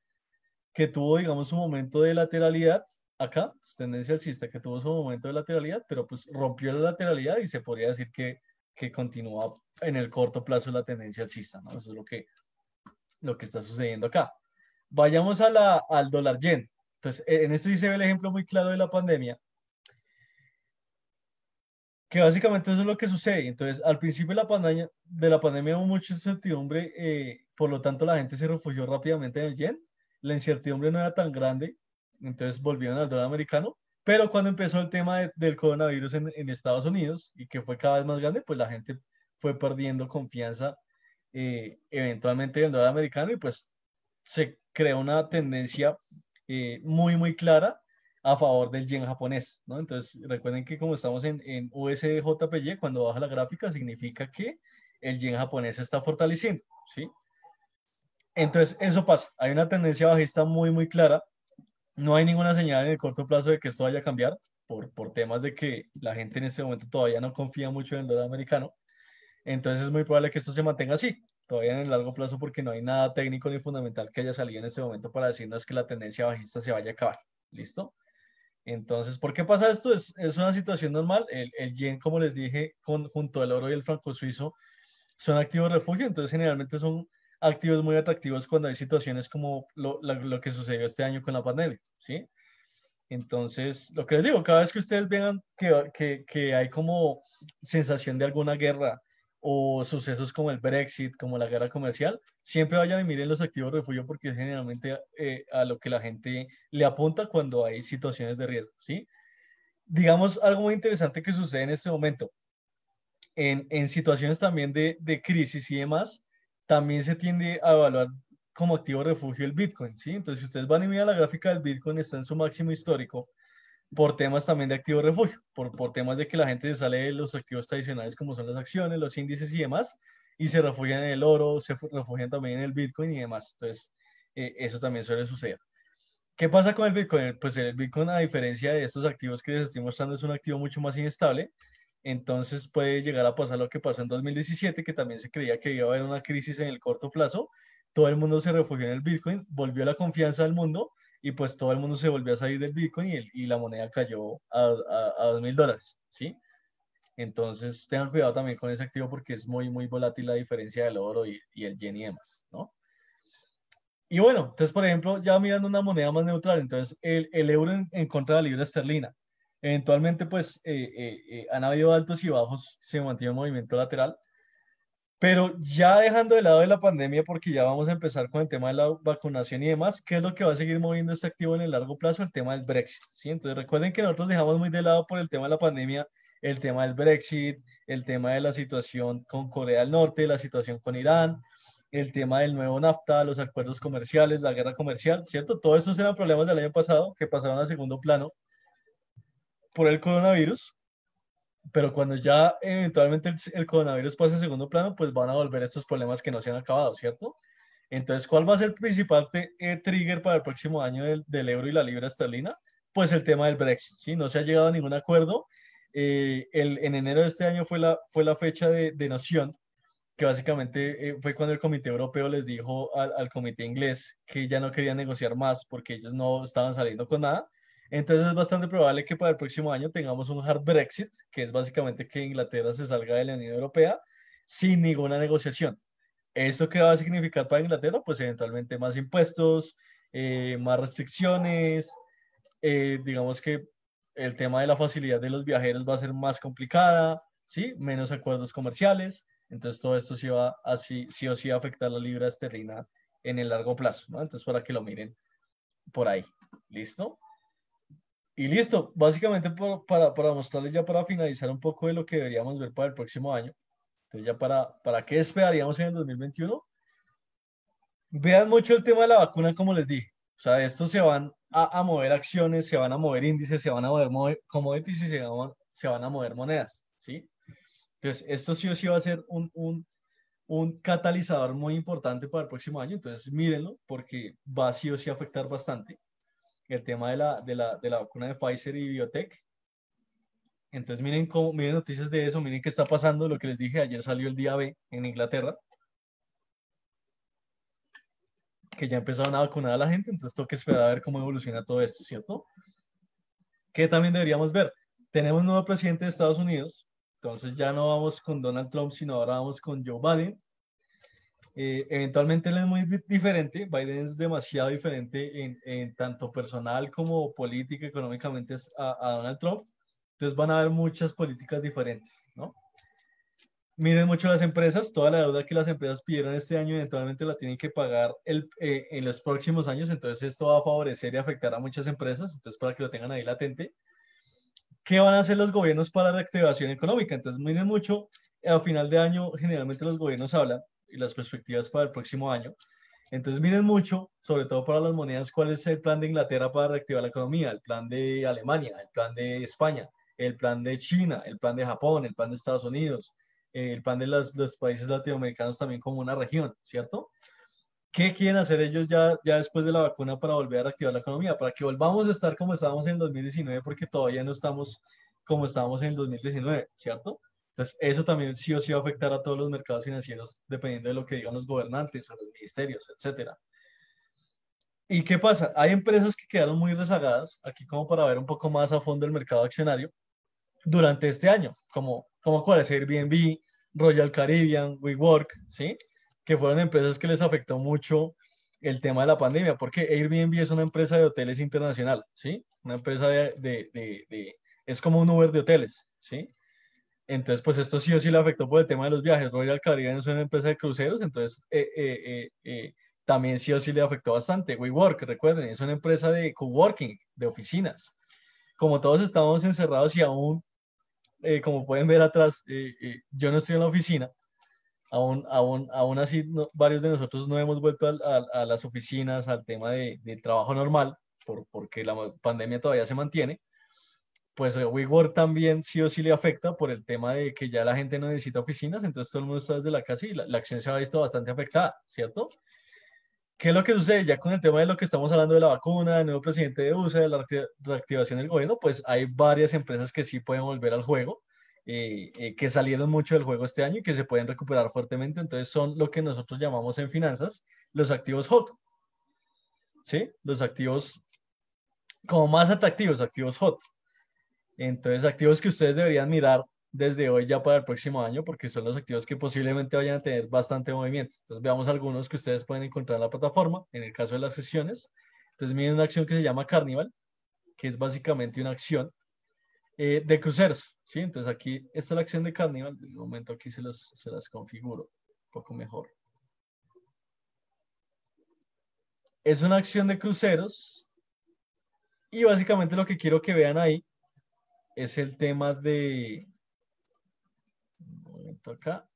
que tuvo, digamos, un momento de lateralidad, acá, pues, tendencia alcista que tuvo su momento de lateralidad, pero pues rompió la lateralidad y se podría decir que, que continúa en el corto plazo la tendencia alcista, ¿no? Eso es lo que, lo que está sucediendo acá. Vayamos a la, al dólar yen. Entonces, e, en esto sí se ve el ejemplo muy claro de la pandemia, que básicamente eso es lo que sucede. Entonces, al principio de la pandemia, de la pandemia hubo mucha incertidumbre, eh, por lo tanto la gente se refugió rápidamente en el yen. La incertidumbre no era tan grande, entonces volvieron al dólar americano, pero cuando empezó el tema del coronavirus en, Estados Unidos y que fue cada vez más grande, pues la gente fue perdiendo confianza eh, eventualmente del el dólar americano y pues se creó una tendencia eh, muy, muy clara a favor del yen japonés, ¿no? Entonces, recuerden que como estamos en, en USDJPY, cuando baja la gráfica, significa que el yen japonés se está fortaleciendo, ¿sí? Entonces, eso pasa. Hay una tendencia bajista muy, muy clara no hay ninguna señal en el corto plazo de que esto vaya a cambiar por, por temas de que la gente en este momento todavía no confía mucho en el dólar americano. Entonces es muy probable que esto se mantenga así, todavía en el largo plazo, porque no hay nada técnico ni fundamental que haya salido en este momento para decirnos que la tendencia bajista se vaya a acabar. ¿Listo? Entonces, ¿por qué pasa esto? Es, una situación normal. El, el, yen, como les dije, junto al oro y el franco suizo, son activos refugio. Entonces, generalmente son activos muy atractivos cuando hay situaciones como lo, que sucedió este año con la pandemia, ¿sí? Entonces, lo que les digo, cada vez que ustedes vean que, que, hay como sensación de alguna guerra o sucesos como el Brexit, como la guerra comercial, siempre vayan y miren los activos de refugio porque es generalmente eh, a lo que la gente le apunta cuando hay situaciones de riesgo, ¿sí? Digamos, algo muy interesante que sucede en este momento, en, situaciones también de, de crisis y demás, también se tiende a evaluar como activo refugio el Bitcoin, ¿sí? Entonces, si ustedes van y miran la gráfica del Bitcoin, está en su máximo histórico por temas también de activo refugio, por, por temas de que la gente se sale de los activos tradicionales como son las acciones, los índices y demás, y se refugian en el oro, se refugian también en el Bitcoin y demás. Entonces, eh, eso también suele suceder. ¿Qué pasa con el Bitcoin? Pues el Bitcoin, a diferencia de estos activos que les estoy mostrando, es un activo mucho más inestable entonces puede llegar a pasar lo que pasó en 2017, que también se creía que iba a haber una crisis en el corto plazo. Todo el mundo se refugió en el Bitcoin, volvió la confianza al mundo y pues todo el mundo se volvió a salir del Bitcoin y, y la moneda cayó a dos mil dólares, ¿sí? Entonces tengan cuidado también con ese activo porque es muy, muy volátil la diferencia del oro y, el yen y demás, ¿no? Y bueno, entonces, por ejemplo, ya mirando una moneda más neutral, entonces el, el euro en, contra de la libra esterlina. Eventualmente, pues, eh, eh, eh, han habido altos y bajos, se mantiene el movimiento lateral, pero ya dejando de lado de la pandemia, porque ya vamos a empezar con el tema de la vacunación y demás, ¿qué es lo que va a seguir moviendo este activo en el largo plazo? El tema del Brexit, ¿sí? Entonces, recuerden que nosotros dejamos muy de lado por el tema de la pandemia el tema del Brexit, el tema de la situación con Corea del Norte, la situación con Irán, el tema del nuevo NAFTA, los acuerdos comerciales, la guerra comercial, ¿cierto? Todos esos eran problemas del año pasado que pasaron a segundo plano por el coronavirus, pero cuando ya eventualmente el, coronavirus pase a segundo plano, pues van a volver estos problemas que no se han acabado, ¿cierto? Entonces, ¿cuál va a ser el principal eh, trigger para el próximo año del, euro y la libra esterlina? Pues el tema del Brexit, ¿sí? No se ha llegado a ningún acuerdo. Eh, el, en enero de este año fue la, fue la fecha de, noción, que básicamente eh, fue cuando el Comité Europeo les dijo al, al Comité Inglés que ya no querían negociar más porque ellos no estaban saliendo con nada entonces es bastante probable que para el próximo año tengamos un hard Brexit, que es básicamente que Inglaterra se salga de la Unión Europea sin ninguna negociación. ¿Esto qué va a significar para Inglaterra? Pues eventualmente más impuestos, eh, más restricciones, eh, digamos que el tema de la facilidad de los viajeros va a ser más complicada, ¿sí? menos acuerdos comerciales, entonces todo esto sí va a sí, sí o sí a afectar la libra esterlina en el largo plazo, ¿no? entonces para que lo miren por ahí, ¿listo? Y listo, básicamente para, para, mostrarles ya para finalizar un poco de lo que deberíamos ver para el próximo año. Entonces ya para, para qué esperaríamos en el 2021. Vean mucho el tema de la vacuna, como les dije. O sea, estos se van a, mover acciones, se van a mover índices, se van a mover, como commodities y se van, se van a mover monedas, ¿sí? Entonces, esto sí o sí va a ser un, un, un catalizador muy importante para el próximo año. Entonces, mírenlo porque va sí o sí a afectar bastante el tema de la, de la, de la vacuna de Pfizer y Biotech. Entonces miren, miren noticias de eso, miren qué está pasando, lo que les dije, ayer salió el día B en Inglaterra, que ya empezaron a vacunar a la gente, entonces toca esperar a ver cómo evoluciona todo esto, ¿cierto? ¿Qué también deberíamos ver, tenemos nuevo presidente de Estados Unidos, entonces ya no vamos con Donald Trump, sino ahora vamos con Joe Biden, eh, eventualmente él es muy diferente, Biden es demasiado diferente en, tanto personal como política, económicamente a, a, Donald Trump. Entonces van a haber muchas políticas diferentes, ¿no? Miren mucho las empresas, toda la deuda que las empresas pidieron este año eventualmente la tienen que pagar el, eh, en los próximos años, entonces esto va a favorecer y afectar a muchas empresas, entonces para que lo tengan ahí latente. ¿Qué van a hacer los gobiernos para reactivación económica? Entonces miren mucho, a final de año generalmente los gobiernos hablan y las perspectivas para el próximo año. Entonces miren mucho, sobre todo para las monedas, cuál es el plan de Inglaterra para reactivar la economía, el plan de Alemania, el plan de España, el plan de China, el plan de Japón, el plan de Estados Unidos, eh, el plan de los, países latinoamericanos también como una región, ¿cierto? ¿Qué quieren hacer ellos ya, ya después de la vacuna para volver a reactivar la economía? Para que volvamos a estar como estábamos en el 2019, porque todavía no estamos como estábamos en el 2019, ¿cierto? Entonces, eso también sí o sí va a afectar a todos los mercados financieros dependiendo de lo que digan los gobernantes o los ministerios, etcétera. ¿Y qué pasa? Hay empresas que quedaron muy rezagadas, aquí como para ver un poco más a fondo el mercado accionario, durante este año, como, como cuál es Airbnb, Royal Caribbean, WeWork, ¿sí? Que fueron empresas que les afectó mucho el tema de la pandemia, porque Airbnb es una empresa de hoteles internacional, ¿sí? Una empresa de es como un Uber de hoteles, ¿sí? Entonces, pues esto sí o sí le afectó por el tema de los viajes. Royal Caribbean es una empresa de cruceros, entonces eh, eh, eh, también sí o sí le afectó bastante. WeWork, recuerden, es una empresa de coworking, de oficinas. Como todos estábamos encerrados y aún, como pueden ver atrás, yo no estoy en la oficina. Aún, aún, aún así, varios de nosotros no hemos vuelto a, las oficinas, al tema de, trabajo normal, porque la pandemia todavía se mantiene pues WeWork eh, también sí o sí le afecta por el tema de que ya la gente no necesita oficinas, entonces todo el mundo está desde la casa y la, acción se ha visto bastante afectada, ¿cierto? ¿Qué es lo que sucede ya con el tema de lo que estamos hablando de la vacuna, del nuevo presidente de USA, e, de la reactivación del gobierno? Pues hay varias empresas que sí pueden volver al juego, eh, eh, que salieron mucho del juego este año y que se pueden recuperar fuertemente. Entonces son lo que nosotros llamamos en finanzas los activos hot. ¿Sí? Los activos como más atractivos, activos hot. Entonces, activos que ustedes deberían mirar desde hoy ya para el próximo año, porque son los activos que posiblemente vayan a tener bastante movimiento. Entonces, veamos algunos que ustedes pueden encontrar en la plataforma, en el caso de las sesiones. Entonces, miren una acción que se llama Carnival, que es básicamente una acción eh, de cruceros. ¿sí? Entonces, aquí está la acción de Carnival. De momento, aquí se, se las configuro un poco mejor. Es una acción de cruceros. Y básicamente lo que quiero que vean ahí es el tema de... Un momento acá.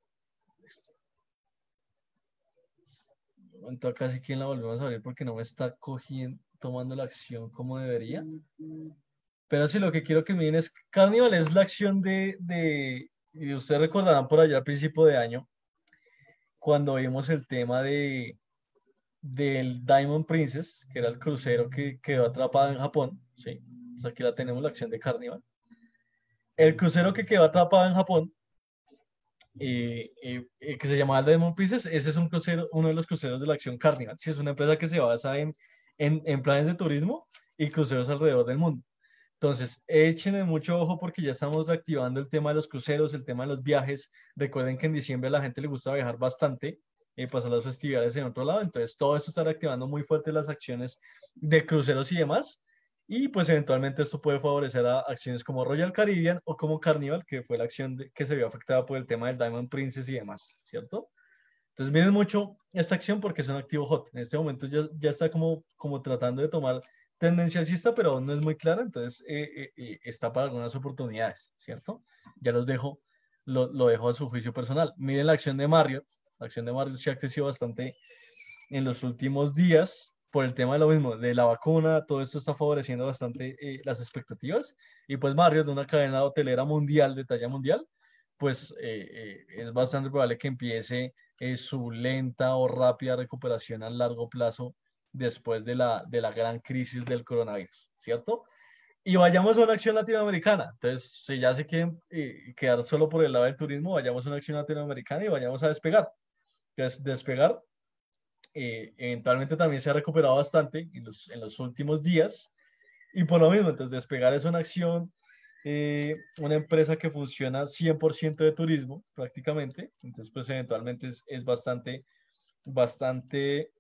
Un momento acá, sí que la volvemos a abrir porque no me está cogiendo, tomando la acción como debería. Pero sí, lo que quiero que miren es, Carnival es la acción de, ustedes recordarán por allá al principio de año, cuando vimos el tema de del Diamond Princess, que era el crucero que quedó atrapado en Japón, ¿sí? Pues aquí la tenemos la acción de Carnival el crucero que quedó atrapado en Japón, eh, eh, eh, que se llamaba el Demon Princess, ese es un crucero, uno de los cruceros de la acción Carnival. es una empresa que se basa en, en, planes de turismo y cruceros alrededor del mundo. Entonces, échenle mucho ojo porque ya estamos reactivando el tema de los cruceros, el tema de los viajes. Recuerden que en diciembre a la gente le gusta viajar bastante, y pasar las festividades en otro lado. Entonces, todo esto está reactivando muy fuerte las acciones de cruceros y demás. Y pues eventualmente esto puede favorecer a acciones como Royal Caribbean o como Carnival, que fue la acción que se vio afectada por el tema del Diamond Princess y demás, ¿cierto? Entonces miren mucho esta acción porque es un activo hot. En este momento ya, ya está como, como tratando de tomar tendencia alcista, pero aún no es muy clara, entonces eh, eh, eh, está para algunas oportunidades, ¿cierto? Ya los dejo, lo, lo, dejo a su juicio personal. Miren la acción de Marriott. La acción de Marriott se ha crecido bastante en los últimos días por el tema de lo mismo, de la vacuna, todo esto está favoreciendo bastante eh, las expectativas. Y pues de una cadena hotelera mundial, de talla mundial, pues eh, eh, es bastante probable que empiece su lenta o rápida recuperación a largo plazo después de la, de la gran crisis del coronavirus, ¿cierto? Y vayamos a una acción latinoamericana. Entonces, si ya se quieren quedar solo por el lado del turismo, vayamos a una acción latinoamericana y vayamos a despegar. que es despegar eh, eventualmente también se ha recuperado bastante en los, en los, últimos días. Y por lo mismo, entonces Despegar es una acción, eh, una empresa que funciona 100% de turismo prácticamente. Entonces, pues eventualmente es, es bastante, bastante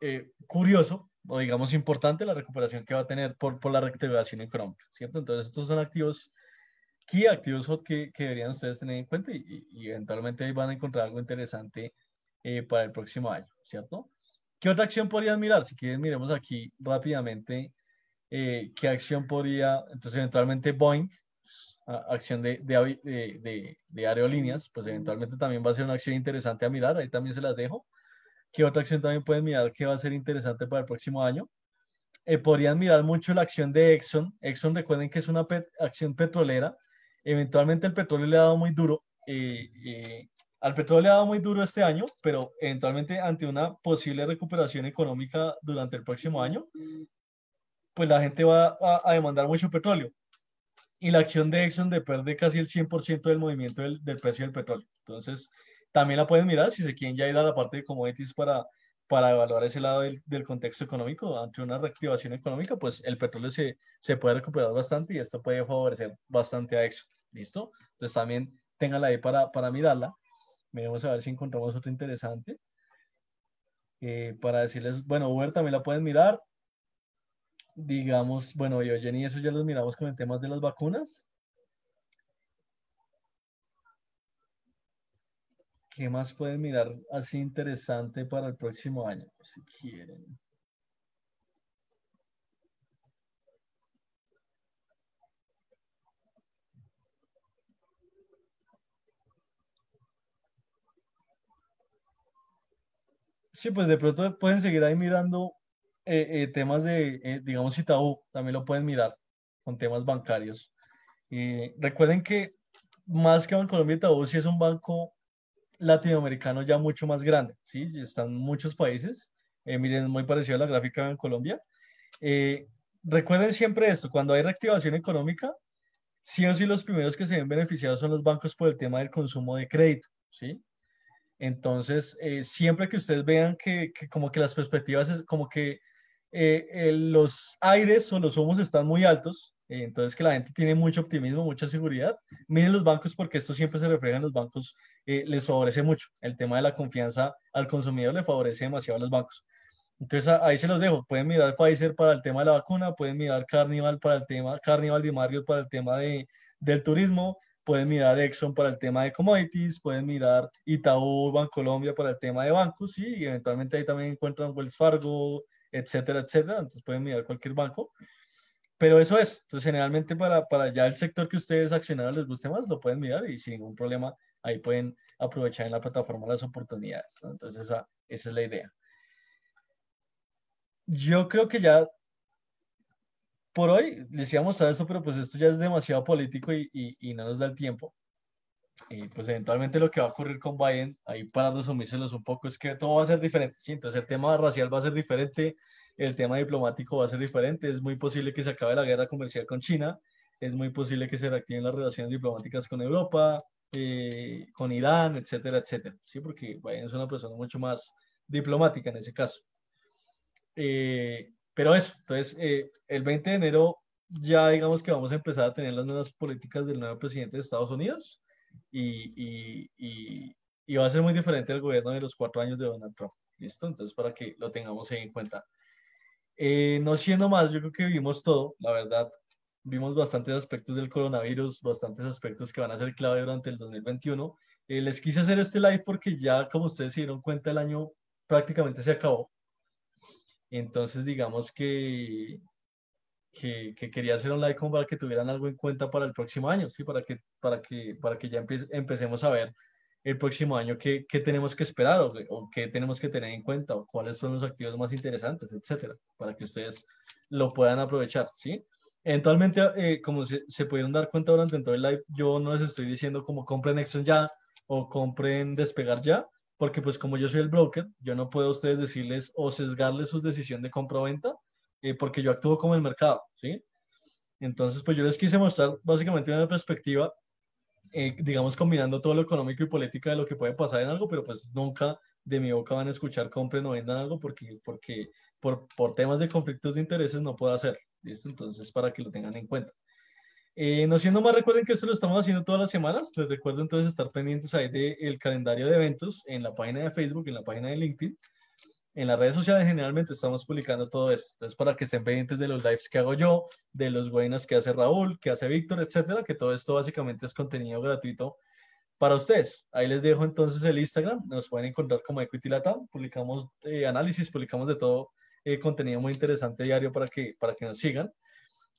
eh, curioso o digamos importante la recuperación que va a tener por, por la reactivación Chrome, ¿cierto? Entonces, estos son activos key, activos que, que deberían ustedes tener en cuenta y, y, eventualmente van a encontrar algo interesante eh, para el próximo año, ¿cierto? ¿Qué otra acción podrían mirar? Si quieren, miremos aquí rápidamente eh, qué acción podría, entonces eventualmente Boeing, acción de, de, aerolíneas, pues eventualmente también va a ser una acción interesante a mirar, ahí también se las dejo. ¿Qué otra acción también pueden mirar que va a ser interesante para el próximo año? Eh, podrían mirar mucho la acción de Exxon. Exxon, recuerden que es una acción petrolera. Eventualmente el petróleo le ha dado muy duro. eh, al petróleo ha dado muy duro este año, pero eventualmente ante una posible recuperación económica durante el próximo año, pues la gente va a, demandar mucho petróleo. Y la acción de Exxon de casi el 100% del movimiento del, precio del petróleo. Entonces, también la pueden mirar si se quieren ya ir a la parte de commodities para, para evaluar ese lado del, contexto económico. Ante una reactivación económica, pues el petróleo se, se puede recuperar bastante y esto puede favorecer bastante a Exxon. ¿Listo? Entonces, también tenganla ahí para, para mirarla. Miremos a ver si encontramos otro interesante. Eh, para decirles, bueno, Uber también la pueden mirar. Digamos, bueno, yo, Jenny, eso ya los miramos con el tema de las vacunas. ¿Qué más pueden mirar así interesante para el próximo año? Si quieren. Sí, pues de pronto pueden seguir ahí mirando eh, eh, temas de, eh, digamos, Itaú, también lo pueden mirar con temas bancarios. recuerden que más que Colombia Itaú sí es un banco latinoamericano ya mucho más grande, ¿sí? Están muchos países. miren, muy parecido a la gráfica en Colombia. recuerden siempre esto, cuando hay reactivación económica, sí o sí los primeros que se ven beneficiados son los bancos por el tema del consumo de crédito, ¿sí? Entonces, eh, siempre que ustedes vean que, como que las perspectivas, como que eh, eh, los aires o los humos están muy altos, entonces que la gente tiene mucho optimismo, mucha seguridad, miren los bancos porque esto siempre se refleja en los bancos, les favorece mucho. El tema de la confianza al consumidor le favorece demasiado a los bancos. Entonces ahí se los dejo. Pueden mirar Pfizer para el tema de la vacuna, pueden mirar Carnival para el tema, Carnival de Mario para el tema de, del turismo, pueden mirar Exxon para el tema de commodities, pueden mirar Itaú, Bancolombia para el tema de bancos y eventualmente ahí también encuentran Wells Fargo, etcétera, etcétera. Entonces pueden mirar cualquier banco. Pero eso es. Entonces generalmente para, para ya el sector que ustedes accionaron les guste más, lo pueden mirar y sin ningún problema ahí pueden aprovechar en la plataforma las oportunidades. Entonces esa, esa es la idea. Yo creo que ya por hoy les iba a mostrar esto, pero pues esto ya es demasiado político y, no nos da el tiempo. Y pues eventualmente lo que va a ocurrir con Biden, ahí para resumírselos un poco, es que todo va a ser diferente. Entonces el tema racial va a ser diferente, el tema diplomático va a ser diferente, es muy posible que se acabe la guerra comercial con China, es muy posible que se reactiven las relaciones diplomáticas con Europa, eh, con Irán, etcétera, etcétera. ¿sí? Porque Biden es una persona mucho más diplomática en ese caso. Eh, pero eso, entonces, eh, el 20 de enero ya digamos que vamos a empezar a tener las nuevas políticas del nuevo presidente de Estados Unidos y, va a ser muy diferente al gobierno de los cuatro años de Donald Trump. ¿Listo? Entonces, para que lo tengamos en cuenta. Eh, no siendo más, yo creo que vimos todo, la verdad. Vimos bastantes aspectos del coronavirus, bastantes aspectos que van a ser clave durante el 2021. Eh, les quise hacer este live porque ya, como ustedes se dieron cuenta, el año prácticamente se acabó. Entonces, digamos que, que, quería hacer un live como para que tuvieran algo en cuenta para el próximo año, ¿sí? para, que, para, que, para que ya empecemos a ver el próximo año qué, qué tenemos que esperar o, qué tenemos que tener en cuenta o cuáles son los activos más interesantes, etcétera, para que ustedes lo puedan aprovechar, ¿sí? Eventualmente, eh, como se, pudieron dar cuenta durante todo el live, yo no les estoy diciendo como compren Exxon ya o compren Despegar ya, porque pues como yo soy el broker, yo no puedo a ustedes decirles o sesgarles su decisión de compra-venta, o eh, porque yo actúo como el mercado, ¿sí? Entonces, pues yo les quise mostrar básicamente una perspectiva, eh, digamos, combinando todo lo económico y política de lo que puede pasar en algo, pero pues nunca de mi boca van a escuchar compren o vendan algo porque, porque por, por temas de conflictos de intereses no puedo hacer. ¿listo? Entonces, para que lo tengan en cuenta. Eh, no siendo más, recuerden que esto lo estamos haciendo todas las semanas. Les recuerdo entonces estar pendientes ahí del calendario de eventos en la página de Facebook, en la página de LinkedIn. En las redes sociales generalmente estamos publicando todo esto. Entonces, para que estén pendientes de los lives que hago yo, de los webinars que hace Raúl, que hace Víctor, etcétera, que todo esto básicamente es contenido gratuito para ustedes. Ahí les dejo entonces el Instagram. Nos pueden encontrar como Equity Latam. Publicamos eh, análisis, publicamos de todo eh, contenido muy interesante diario para que, para que nos sigan.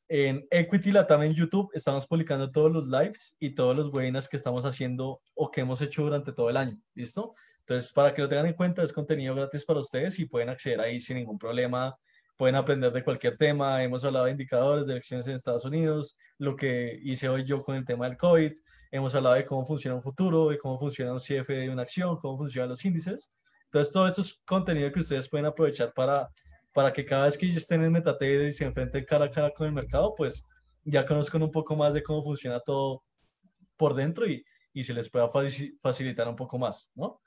En Equity Latam en YouTube estamos publicando todos los lives y todos los webinars que estamos haciendo o que hemos hecho durante todo el año. ¿Listo? Entonces, para que lo tengan en cuenta, es contenido gratis para ustedes y pueden acceder ahí sin ningún problema. Pueden aprender de cualquier tema. Hemos hablado de indicadores, de elecciones en Estados Unidos, lo que hice hoy yo con el tema del COVID. Hemos hablado de cómo funciona un futuro, de cómo funciona un CFD de una acción, cómo funcionan los índices. Entonces, todo esto es contenido que ustedes pueden aprovechar para para que cada vez que estén en el y se enfrente cara a cara con el mercado, pues ya conozcan un poco más de cómo funciona todo por dentro y, y se les pueda facilitar un poco más, ¿no?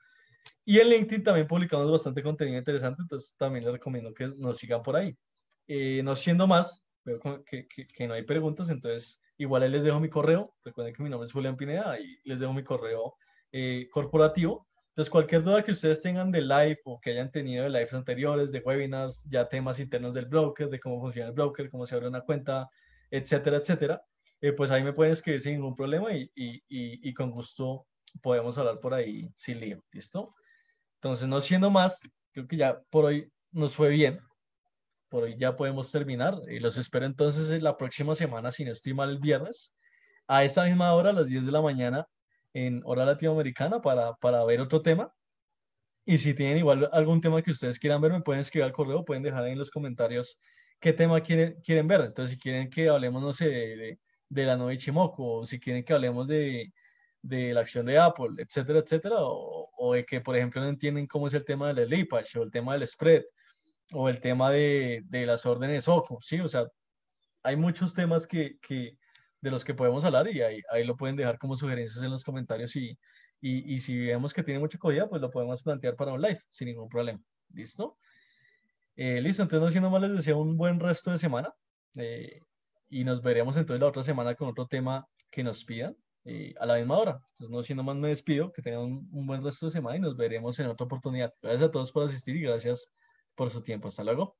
Y en LinkedIn también publicamos bastante contenido interesante, entonces también les recomiendo que nos sigan por ahí. Eh, no siendo más, veo que, que, no hay preguntas, entonces igual les dejo mi correo. Recuerden que mi nombre es Julián Pineda y les dejo mi correo eh, corporativo entonces, cualquier duda que ustedes tengan de live o que hayan tenido de lives anteriores, de webinars, ya temas internos del broker, de cómo funciona el broker, cómo se abre una cuenta, etcétera, etcétera, eh, pues ahí me pueden escribir sin ningún problema y, con gusto podemos hablar por ahí sin lío, ¿listo? Entonces, no siendo más, creo que ya por hoy nos fue bien. Por hoy ya podemos terminar y los espero entonces la próxima semana, si no estoy mal, el viernes, a esta misma hora, a las 10 de la mañana, en Hora Latinoamericana para, para ver otro tema. Y si tienen igual algún tema que ustedes quieran ver, me pueden escribir al correo, pueden dejar en los comentarios qué tema quieren, quieren ver. Entonces, si quieren que hablemos, no sé, de, la nueva Chimoco, o si quieren que hablemos de, de la acción de Apple, etcétera, etcétera, o, de que, por ejemplo, no entienden cómo es el tema del slippage o el tema del spread, o el tema de, de las órdenes OCO, ¿sí? O sea, hay muchos temas que, que, de los que podemos hablar y ahí, lo pueden dejar como sugerencias en los comentarios y, y, si vemos que tiene mucha cogida, pues lo podemos plantear para un live sin ningún problema. ¿Listo? Eh, listo, entonces no siendo más les deseo un buen resto de semana eh, y nos veremos entonces la otra semana con otro tema que nos pidan eh, a la misma hora. Entonces no siendo más me despido, que tengan un buen resto de semana y nos veremos en otra oportunidad. Gracias a todos por asistir y gracias por su tiempo. Hasta luego.